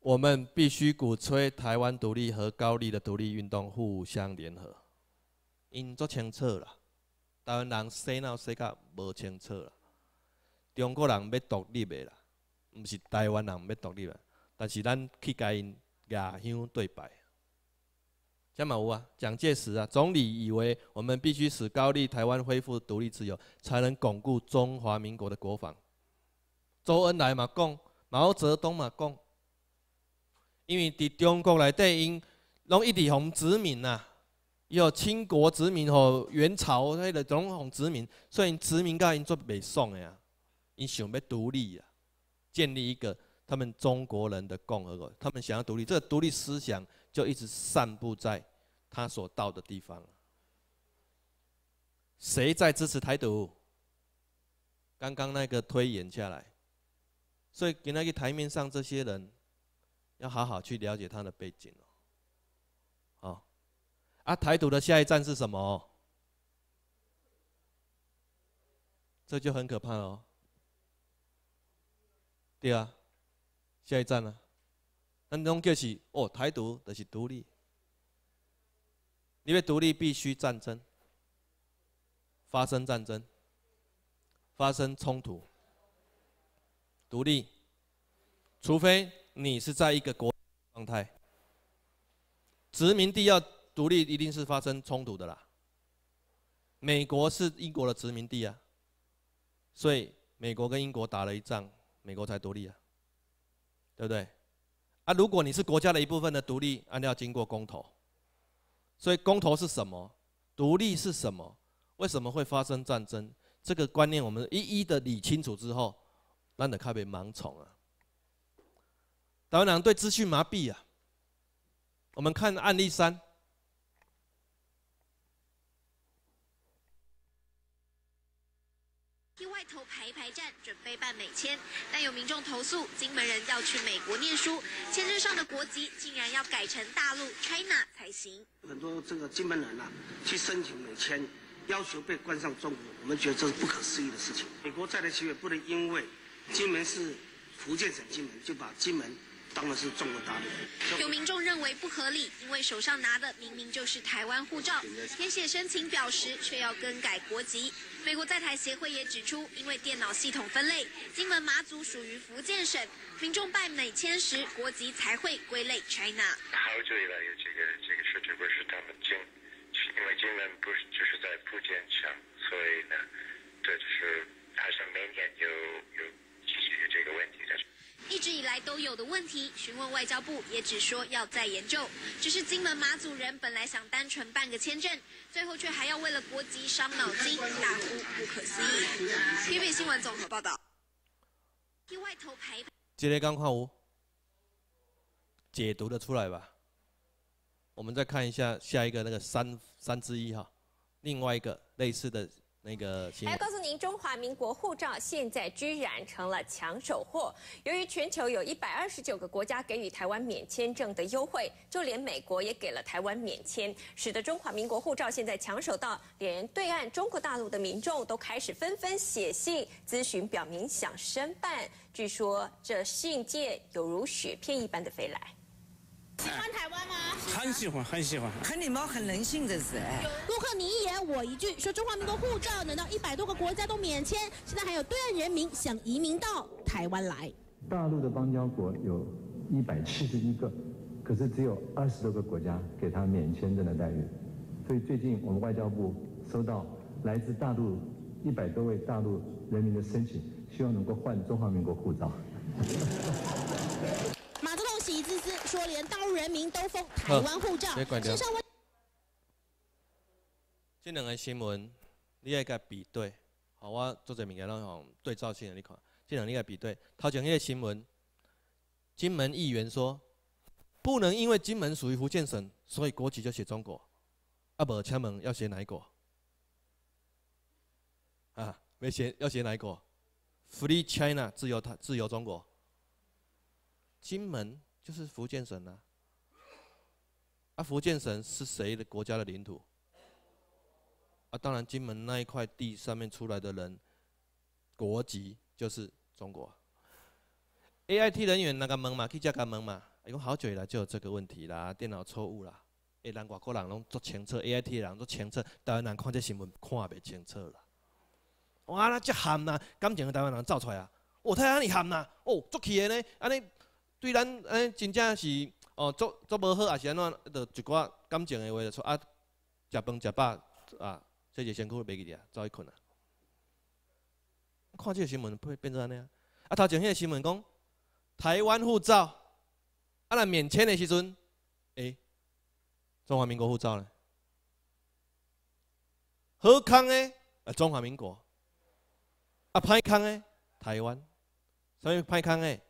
我们必须鼓吹台湾独立和高丽的独立运动互相联合。”因做清楚啦，台湾人洗脑洗甲无清楚啦。中国人要独立的啦，毋是台湾人要独立啦，但是咱去跟因家香对白。蒋马乌啊，蒋介石啊，总理以为我们必须使高丽、台湾恢复独立自由，才能巩固中华民国的国防。周恩来嘛讲，毛泽东嘛讲，因为伫中国内底，因拢一直被殖民呐，有清国殖民吼，元朝迄个总统殖民，所以殖民教因做袂爽的啊，因想要独立啊，建立一个他们中国人的共和国，他们想要独立，这独立思想。就一直散布在，他所到的地方。谁在支持台独？刚刚那个推演下来，所以给那个台面上这些人，要好好去了解他的背景哦。啊，台独的下一站是什么？这就很可怕哦。对啊，下一站呢？那种就是哦，台独就是独立，因为独立必须战争，发生战争，发生冲突，独立。除非你是在一个国状态，殖民地要独立一定是发生冲突的啦。美国是英国的殖民地啊，所以美国跟英国打了一仗，美国才独立啊，对不对？啊，如果你是国家的一部分的独立，那要经过公投。所以公投是什么？独立是什么？为什么会发生战争？这个观念我们一一的理清楚之后，那得开被盲从啊。当然对资讯麻痹啊。我们看案例三。外头排排站准备办美签，但有民众投诉，金门人要去美国念书，签证上的国籍竟然要改成大陆 China 才行。很多这个金门人啊，去申请美签，要求被关上中国，我们觉得这是不可思议的事情。美国在来企业不能因为金门是福建省金门，就把金门。当们是中国大陆。有民众认为不合理，因为手上拿的明明就是台湾护照，填写申请表时却要更改国籍。美国在台协会也指出，因为电脑系统分类，金门马祖属于福建省，民众办美签时国籍才会归类 China。好久以来，这个这个事，据不是他们金，因为金门不是就是在福建省，所以呢，这就是好像每天就有实有这个问题，但是。一直以来都有的问题，询问外交部也只说要再研究。只是金门马祖人本来想单纯办个签证，最后却还要为了国籍伤脑筋，大呼不可思议。P P 新闻综合报道。外头排。接天刚跨五，解读的出来吧？我们再看一下下一个那个三三之一哈，另外一个类似的。那个，还要告诉您，中华民国护照现在居然成了抢手货。由于全球有一百二十九个国家给予台湾免签证的优惠，就连美国也给了台湾免签，使得中华民国护照现在抢手到连对岸中国大陆的民众都开始纷纷写信咨询，表明想申办。据说这信件犹如雪片一般的飞来。喜欢台湾吗？很喜欢，很喜欢，很礼貌，很人性，这是。游客你一言我一句说中华民国护照能到一百多个国家都免签，现在还有对岸人民想移民到台湾来。大陆的邦交国有一百七十一个，可是只有二十多个国家给他免签证的待遇。所以最近我们外交部收到来自大陆一百多位大陆人民的申请，希望能够换中华民国护照。自私说连大陆人民都封台湾护照。这两个新闻，你爱个比对。好，我做件拢用对照性的你看。这两个你比对。头前迄个新闻，金门议员说，不能因为金门属于福建省，所以国籍就写中国。啊，不，请问要写哪一国？啊，要写要写哪一国？Free China，自由他自由中国。金门。就是福建省呐，啊，福建省是谁的国家的领土？啊，当然，金门那一块地上面出来的人，国籍就是中国。A I T 人员那个门嘛，去家个门嘛，因为好久以来就有这个问题啦，电脑错误啦，哎，人外国人拢做清楚，A I T 的人做清楚，台湾人看这新闻看也清楚啦。哇，那这憨呐，感情台湾人造出来啊？哦，他哪里喊呐？哦，做起来呢，安尼。对咱哎，真正是哦，做做无好，也是安怎？就一寡感情的话，出啊，食饭食饱啊，洗者身躯，袂记哩啊，走去困啊。看即个新闻变变做安尼啊！啊，头前迄个新闻讲台湾护照，啊，若免签的时阵，哎，中华民国护照呢？好康的啊中华民国，啊，歹康的台湾，所以歹康的。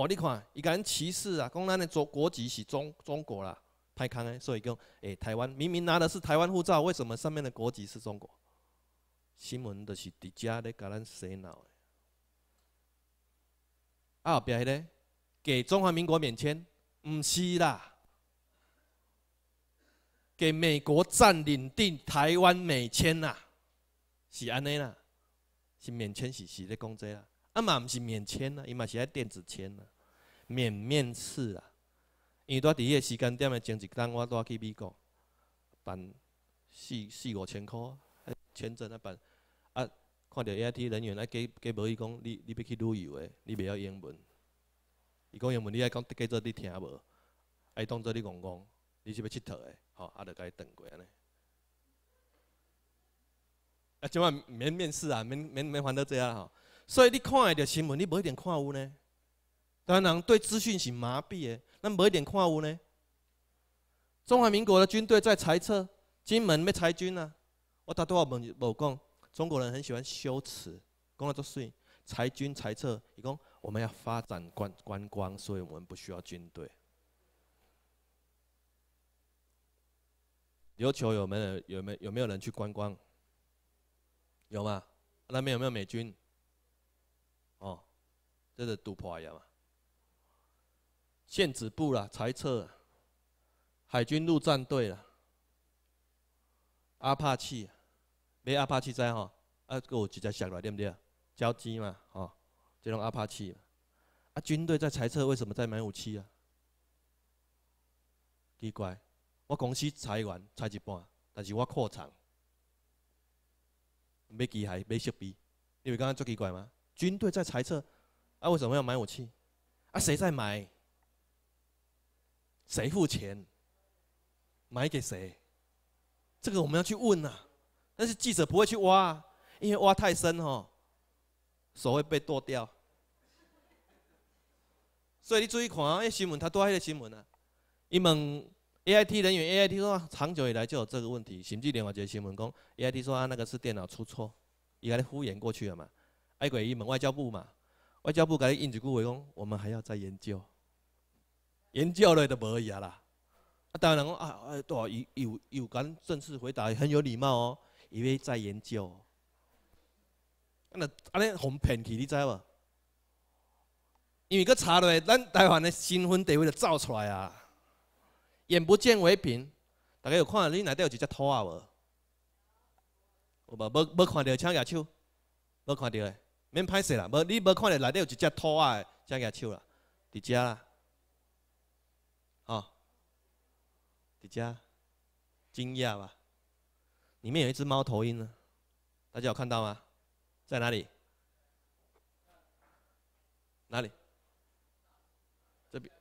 哦，你看伊甲咱歧视啊，讲咱的国籍是中中国啦，太坑了。所以讲，台湾明明拿的是台湾护照，为什么上面的国籍是中国？新闻都是伫遮咧甲咱洗脑的。啊，迄个咧给中华民国免签，毋是啦，给美国占领地台湾免签啦，是安尼啦，是免签是是咧讲这啦。啊嘛毋是免签啦，伊嘛是爱电子签啦，免面试啦。因为我在个时间点的前一工，我带去美国办四四五千块，签证啊办。啊，看到 I T 人员来给给无伊讲，你你要去旅游的，你袂晓英文。伊讲英文，你爱讲，当做你听无，爱当做你戆戆，你是要佚佗的，吼，啊，阿甲伊转过安尼。啊，即晚免面试啊，免免免烦恼这啊吼。所以你看会到新闻，你不一定看有呢。当然，对资讯是麻痹的，那不一定看有呢。中华民国的军队在裁撤，金门要裁军啊。我大多话，我讲中国人很喜欢羞耻，讲了多少裁军裁撤，伊讲我们要发展观观光，所以我们不需要军队。琉求有没有有没有有没有人去观光？有吗？那边有没有美军？这是赌博呀嘛！现子部啦，猜测海军陆战队啦，阿帕奇，没阿帕奇在吼，啊，有几只石来，对不对？交机嘛，吼，这种阿帕奇，啊，军队在猜测为什么在买武器啊？奇怪，我公司裁员裁一半，但是我扩厂，没机海，没设备，你会觉足奇怪吗？军队在猜测。啊，为什么要买武器？啊，谁在买？谁付钱？买给谁？这个我们要去问啊。但是记者不会去挖，因为挖太深哦，手会被剁掉。所以你注意看啊，那新闻他多那个新闻啊。一问 A I T 人员，A I T 说长久以来就有这个问题。《经济连合》这新闻工，A I T 说啊，那个是电脑出错，一个敷衍过去了嘛。哎，鬼一问外交部嘛。外交部个应一句话讲：“我们还要再研究，研究了就无伊啊啦。”啊，当然讲啊，啊，多伊有有敢正式回答，很有礼貌哦，以为在研究。啊，那安尼很骗去，你知无？因为个查嘞，咱台湾的新闻地位都造出来啊。眼不见为凭，大家有看到你内底有一只兔仔无？有无？没没看到，请举手。没看到诶。免拍势啦，无你无看到内底有一只兔仔，只椰树啦，伫遮啦，哦，伫遮，惊讶吧？里面有一只猫头鹰呢，大家有看到吗？在哪里？哪里？这边？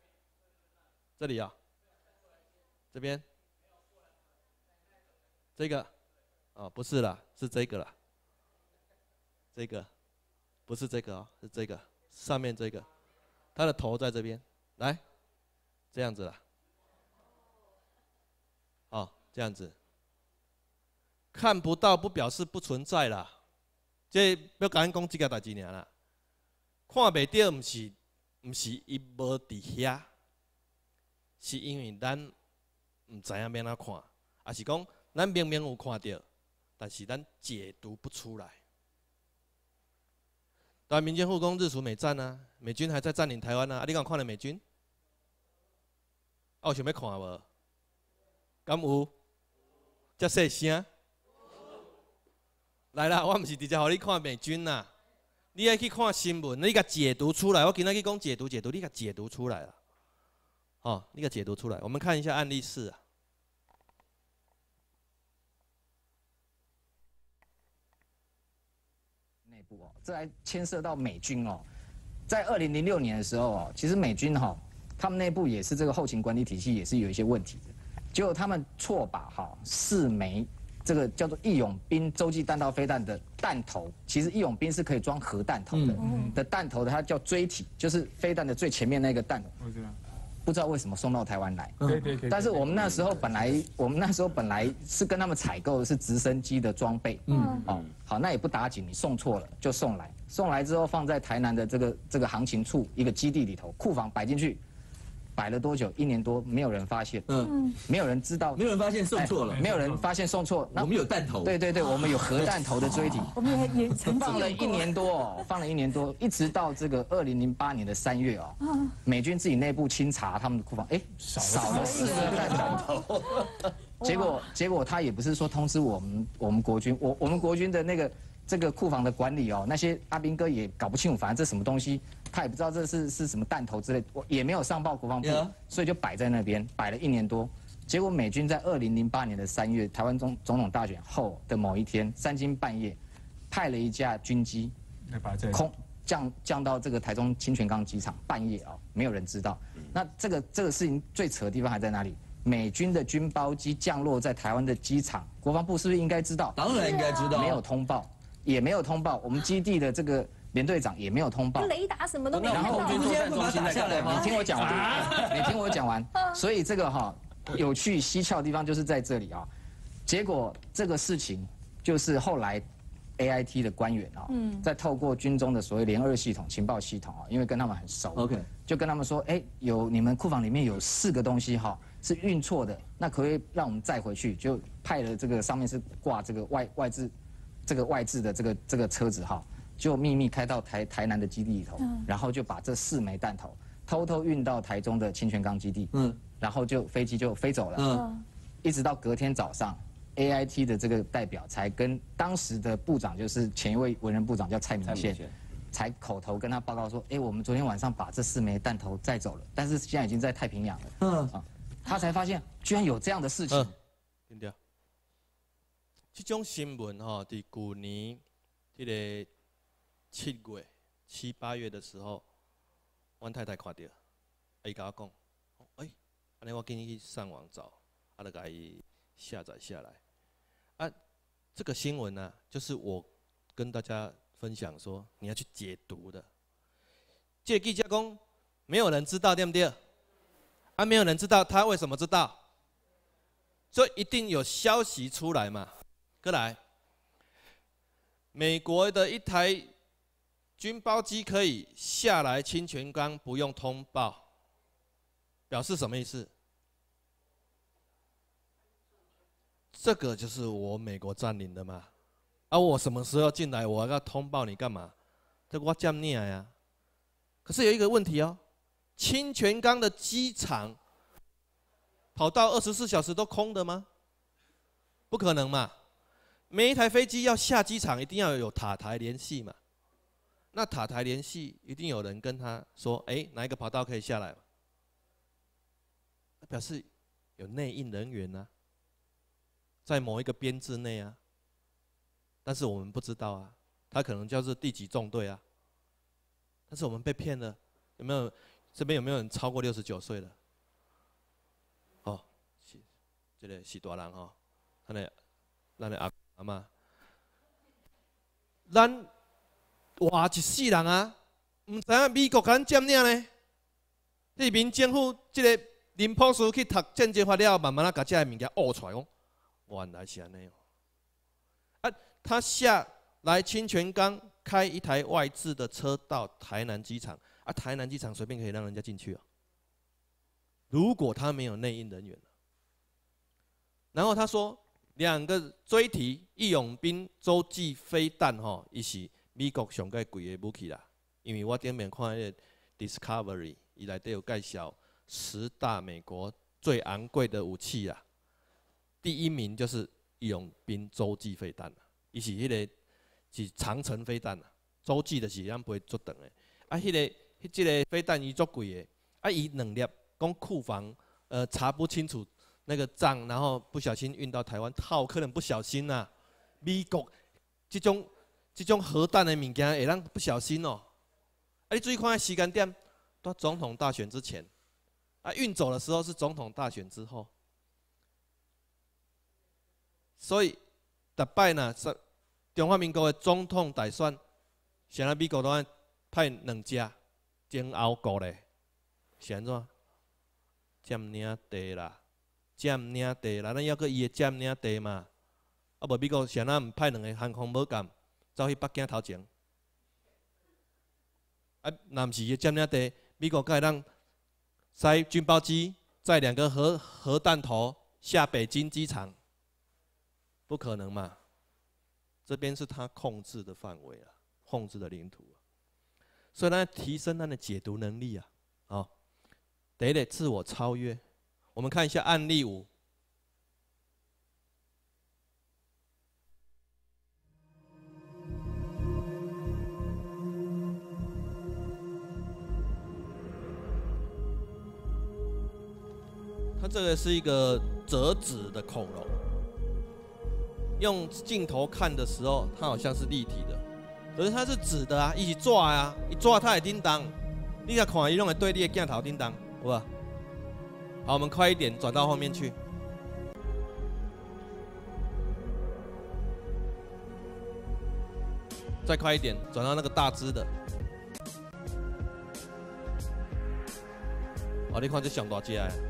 这里啊？这边？这个？哦，不是啦，是这个啦，这个。不是这个啊，是这个上面这个，他的头在这边，来这样子啦，哦，这样子看不到不表示不存在啦，这要感恩讲，鸡该打几年啦，看袂到唔是唔是伊无伫遐，是因为咱唔知要边阿看，还是讲咱明明有看到，但是咱解读不出来。台民间护工日除美战啊，美军还在占领台湾啊！啊，你敢看了美军？啊，有想要看无？敢有？遮细声。来啦，我毋是直接互你看美军啦。你爱去看新闻，你给解读出来，我今仔去讲解读解读，你给解读出来啊。哦，你给解读出来，我们看一下案例四啊。这还牵涉到美军哦，在二零零六年的时候哦，其实美军哈，他们内部也是这个后勤管理体系也是有一些问题的，结果他们错把哈四枚这个叫做义勇兵洲际弹道飞弹的弹头，其实义勇兵是可以装核弹头的的弹头的，它叫锥体，就是飞弹的最前面那个弹。不知道为什么送到台湾来，对对对。但是我们那时候本来，我们那时候本来是跟他们采购的是直升机的装备，嗯，哦，好，那也不打紧，你送错了就送来，送来之后放在台南的这个这个行情处一个基地里头库房摆进去。摆了多久？一年多，没有人发现，嗯，没有人知道，没有人发现送错了，没有人发现送错。我们有弹头，对对对，我们有核弹头的锥 体。我们也也存放了一年多哦，放了一年多，一直到这个二零零八年的三月哦，美军自己内部清查他们的库房，哎，少了四个弹头，结果结果他也不是说通知我们，我们国军，我我们国军的那个这个库房的管理哦，那些阿兵哥也搞不清楚，反正这什么东西。他也不知道这是是什么弹头之类，我也没有上报国防部，所以就摆在那边，摆了一年多。结果美军在二零零八年的三月，台湾总总统大选后的某一天，三更半夜，派了一架军机，空降降到这个台中清泉岗机场，半夜哦，没有人知道。那这个这个事情最扯的地方还在哪里？美军的军包机降落在台湾的机场，国防部是不是应该知道？当然应该知道，没有通报，也没有通报我们基地的这个。连队长也没有通报，雷达什么都没有。然后我们现在下来，你听我讲完，你听我讲完。所以这个哈有去蹊跷的地方就是在这里啊。结果这个事情就是后来 A I T 的官员啊，嗯，在透过军中的所谓联二系统情报系统啊，因为跟他们很熟，OK，就跟他们说，哎，有你们库房里面有四个东西哈，是运错的，那可不可以让我们再回去？就派了这个上面是挂这个外外置，这个外置的这个这个车子哈。就秘密开到台台南的基地里头，然后就把这四枚弹头偷偷运到台中的清泉岗基地，然后就飞机就飞走了。一直到隔天早上，AIT 的这个代表才跟当时的部长，就是前一位文人部长叫蔡明宪，才口头跟他报告说：，哎，我们昨天晚上把这四枚弹头载走了，但是现在已经在太平洋了。嗯，他才发现居然有这样的事情。对不这种新闻哈，在去年这个。七月、七八月的时候，阮太太看到，伊甲我讲，哎，安尼我给你去上网找，啊，拉甲伊下载下来。啊，这个新闻呢，就是我跟大家分享说，你要去解读的。借记加工，没有人知道对不对？啊，没有人知道他为什么知道，所以一定有消息出来嘛。哥来，美国的一台。军包机可以下来清泉岗，不用通报，表示什么意思？这个就是我美国占领的嘛？啊，我什么时候进来？我要通报你干嘛？这我叫你呀。可是有一个问题哦，清泉岗的机场跑道二十四小时都空的吗？不可能嘛！每一台飞机要下机场，一定要有塔台联系嘛。那塔台联系一定有人跟他说：“哎，哪一个跑道可以下来？”表示有内应人员呢，在某一个编制内啊。但是我们不知道啊，他可能叫做第几纵队啊。但是我们被骗了，有没有？这边有没有人超过六十九岁的？哦，是，这个喜多兰哦，那那那阿阿妈，那。哇！一世人啊，毋知影美国敢占领呢？立民政府这个林博树去读政治法了，慢慢啊，各家个物件学出来哦。原来安尼哦，啊，他下来清泉岗开一台外置的车到台南机场，啊，台南机场随便可以让人家进去哦。如果他没有内应人员，然后他说两个追提义勇兵周继飞弹吼一起。美国上过贵的武器啦，因为我顶面看迄个 Discovery，伊内底有介绍十大美国最昂贵的武器啦。第一名就是义勇兵洲际飞弹啦，伊是迄个是长城飞弹啦，洲际就是咱不会作短的，啊，迄个迄个飞弹伊足贵的，啊，伊能力讲库房呃查不清楚那个账，然后不小心运到台湾，好可能不小心呐，美国即种。即种核弹的物件会咱不小心哦，啊！你注意看个时间点到总统大选之前，啊运走的时候是总统大选之后，所以，逐摆呢是中华民国的总统大选，像咱美国都爱派两只前奥国是安怎，占领地啦，占领地啦，咱要佫伊个占领地嘛，啊无美国像咱唔派两个航空母舰。走去北京头前，啊，那不是也这么地？美国该让塞军包机载两个核核弹头下北京机场？不可能嘛！这边是他控制的范围啊，控制的领土所以呢，提升他的解读能力啊，啊，得得自我超越。我们看一下案例五。这个是一个折纸的恐龙，用镜头看的时候，它好像是立体的，可是它是纸的啊，一起抓啊，一抓它也叮当。你要看伊用个对立的镜头叮当，好吧？好，我们快一点转到后面去，再快一点转到那个大只的。哦，你看这上大只的。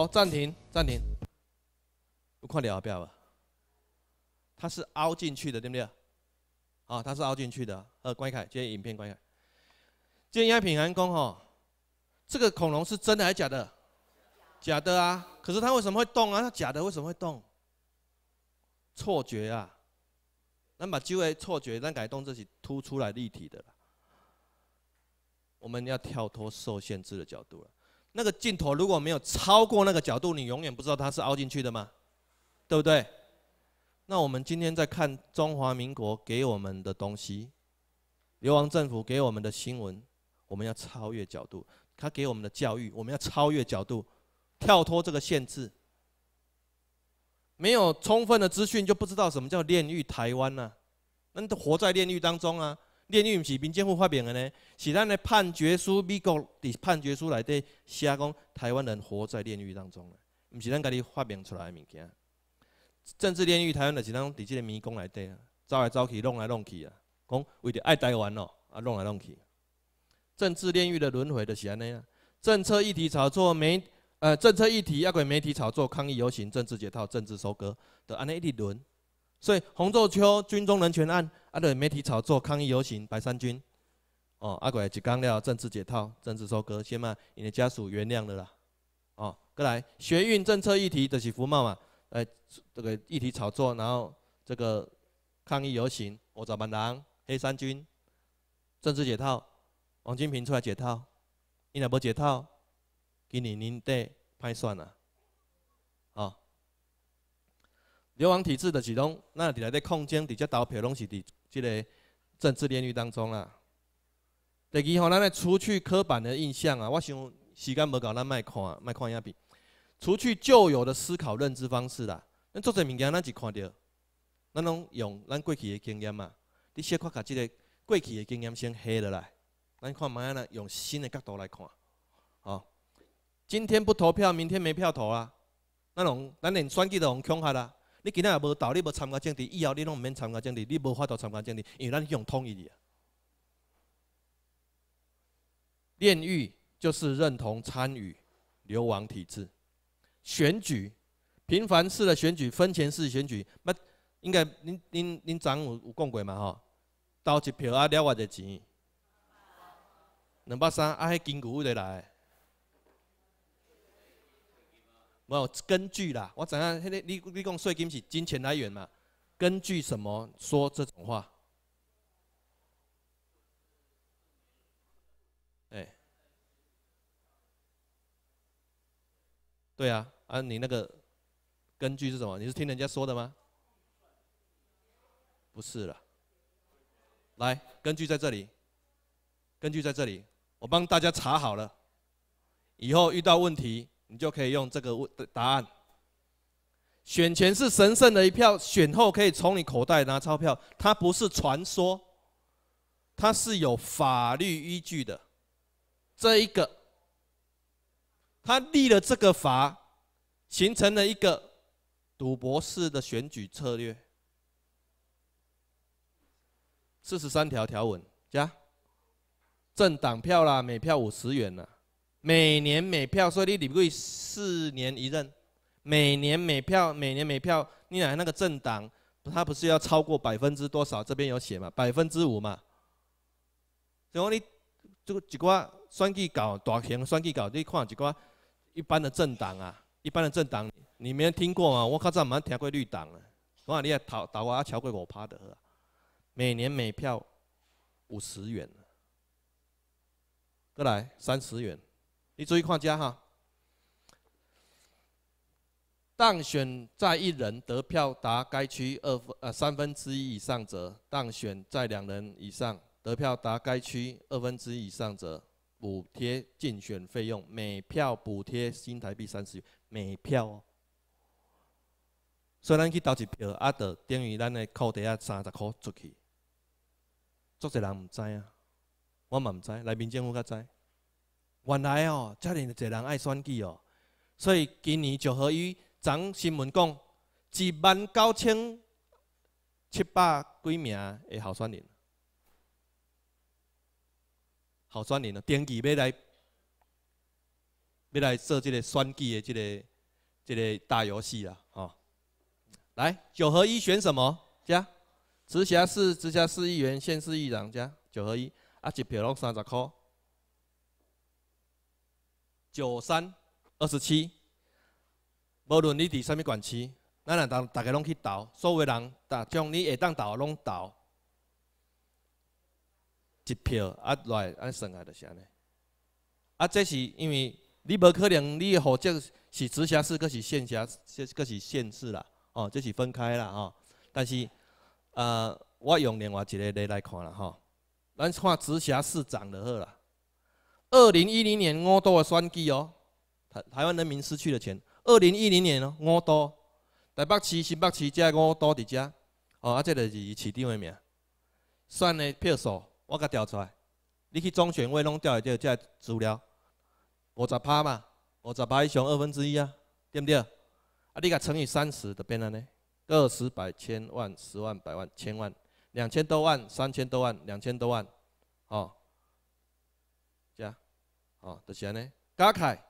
好，暂停，暂停。不看聊，不要吧。它是凹进去的，对不对？啊，它是凹进去的。呃，观看，天影片，观看。今天平品宫空哦。这个恐龙是真的还是假的？假的啊。可是它为什么会动啊？它假的为什么会动？错觉啊。那把就会错觉，让改动自己凸出来立体的了。我们要跳脱受限制的角度了。那个镜头如果没有超过那个角度，你永远不知道它是凹进去的吗？对不对？那我们今天在看中华民国给我们的东西，流亡政府给我们的新闻，我们要超越角度。他给我们的教育，我们要超越角度，跳脱这个限制。没有充分的资讯，就不知道什么叫炼狱台湾呢？那都活在炼狱当中啊！炼狱毋是民政府发明的呢，是咱的判决书，美国的判决书内底写讲台湾人活在炼狱当中，毋是咱家己发明出来的物件。政治炼狱，台湾著是咱伫即个迷宫内底走来走去，弄来弄去啊，讲为着爱台湾哦，啊弄来弄去。政治炼狱的轮回著是安尼啊，政策议题炒作媒，呃政策议题要给媒体炒作，抗议游行，政治解套，政治收割著安尼一直轮。所以洪秀秋军中人权案。啊，对媒体炒作抗议游行，白衫军，哦，啊，过来就讲了政治解套、政治收割，先把你的家属原谅了啦，哦，过来学运政策议题的起福茂嘛，哎，这个议题炒作，然后这个抗议游行，我找班人黑衫军，政治解套，王金平出来解套，伊若不解套，今年年底拍算了，哦，流氓体制的是拢，那伫内的空间伫下投票拢是伫这个政治领域当中啦，第二吼，咱来除去刻板的印象啊。我想时间无够，咱卖看卖看一笔。除去旧有的思考认知方式啦，咱做者物件，咱就看到。咱拢用咱过去的经验嘛，你先看看即个过去的经验先黑了来，咱看卖呢，用新的角度来看。哦，今天不投票，明天没票投啊。那种咱连选举都红恐吓啦。你今天也无道理无参加政治，以后你拢毋免参加政治，你无法度参加政治，因为咱想统一啊。炼狱就是认同参与流亡体制，选举频繁式的选举，分钱式选举，那应该您您您昨有有讲过嘛吼？投一票啊了外多钱？两百三啊？迄金牛会来？没有根据啦！我怎样现在你你讲税金是金钱来源嘛？根据什么说这种话？哎，对啊，啊你那个根据是什么？你是听人家说的吗？不是了，来，根据在这里，根据在这里，我帮大家查好了，以后遇到问题。你就可以用这个问的答案。选前是神圣的一票，选后可以从你口袋拿钞票，它不是传说，它是有法律依据的。这一个，他立了这个法，形成了一个赌博式的选举策略。四十三条条文加，政党票啦，每票五十元呢。每年每票，所以你李贵四年一任，每年每票，每年每票，你来那个政党，他不是要超过百分之多少？这边有写嘛，百分之五嘛。所以讲你，这个一寡选举搞大型选举搞，你看一寡一般的政党啊，一般的政党你没听过嘛？我刚才蛮听过绿党，我讲你也投投我超过我趴的，每年每票五十元，过来三十元。你注意看加哈，当选在一人得票达该区二分呃三分之一以上者，当选在两人以上得票达该区二分之一以上者，补贴竞选费用，每票补贴新台币三十元，每票。所以咱去投一票，啊，就等于咱的扣底啊三十块出去。做一人唔知啊，我嘛唔知，内面政府较知。原来哦，遮尔济人爱选举哦，所以今年就和伊昨新闻讲一万九千七百几名的候选人，候选人啊，登记要来，要来做即个选举的即个即个大游戏啦，吼！来九合一选什么？加直辖市、直辖市议员、县市议员加九合一，啊，一票拢三十块。九三二十七，无论你伫啥物管区，咱也大大家拢去投，所有人，大将你会当投拢投一票啊来啊算下是安尼。啊，这是因为你无可能，你户籍是直辖市，个是县辖，个是县市啦。哦，这是分开啦。哦。但是，呃，我用另外一个例来看啦吼，咱看直辖市涨的好啦。二零一零年五都的选举哦，台台湾人民失去了钱。二零一零年哦，五都台北市、新北市这五都伫这哦，啊，这就是市长的名。选的票数我甲调出来，你去中选委拢调下这这资料，五十趴嘛，五十趴上二分之一啊，对不对？啊，你甲乘以三十，就变了呢，二十百千万十万百万千万，两千多万、三千多万、两千多万，哦。哦，就是安尼。赶快，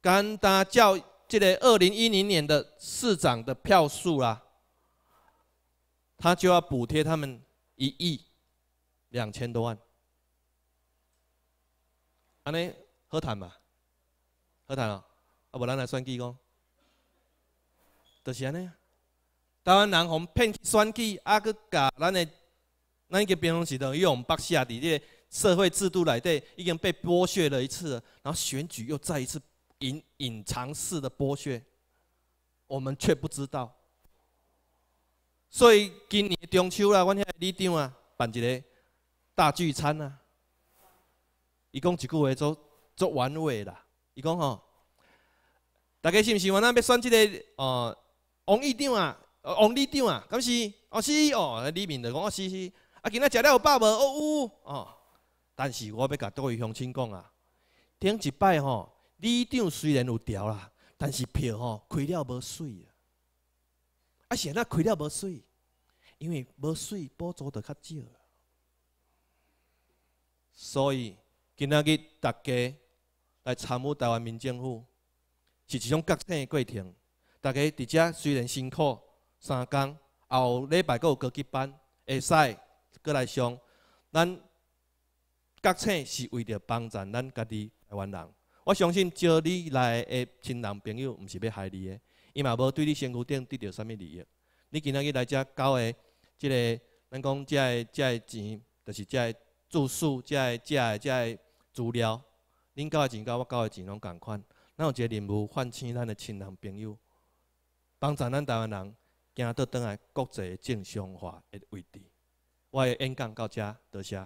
干他叫这个二零一零年的市长的票数啦，他就要补贴他们一亿两千多万。安尼好谈吧？好谈哦！啊，不咱来选举讲，就是安尼，台湾人互骗去选举，啊，去甲咱的，咱个边防系统用北下底的。社会制度来对已经被剥削了一次，然后选举又再一次隐隐藏式的剥削，我们却不知道。所以今年中秋啦，我遐里长啊办一个大聚餐啊，一共一句话做做完尾啦。一共吼，大家是不是我那要选这个哦？王议长啊，王里长啊，敢是？哦是哦，里面就讲哦是是，啊今仔食了有饱无？哦呜哦。但是我要甲各位乡亲讲啊，顶一摆吼，理长虽然有调啦，但是票吼开了无水啊！啊，现啊开了无水，因为无水补助就较少。所以今仔日大家来参与台湾民政府是一种觉醒的过程。大家伫遮虽然辛苦，三工后礼拜阁有高级班，会使阁来上咱。决策是为着帮助咱家己台湾人，我相信招你来的亲人朋友毋是要害你的，伊嘛无对你身躯顶得到啥物利益。你今仔日来遮交的即个咱讲遮的遮的钱，就是遮的住宿、遮的遮的遮的资料，恁交的钱交我交的钱拢共款。咱有一个任务，唤醒咱的亲人朋友，帮助咱台湾人，行倒倒来国际正常化的位置。我的演讲到遮，多谢。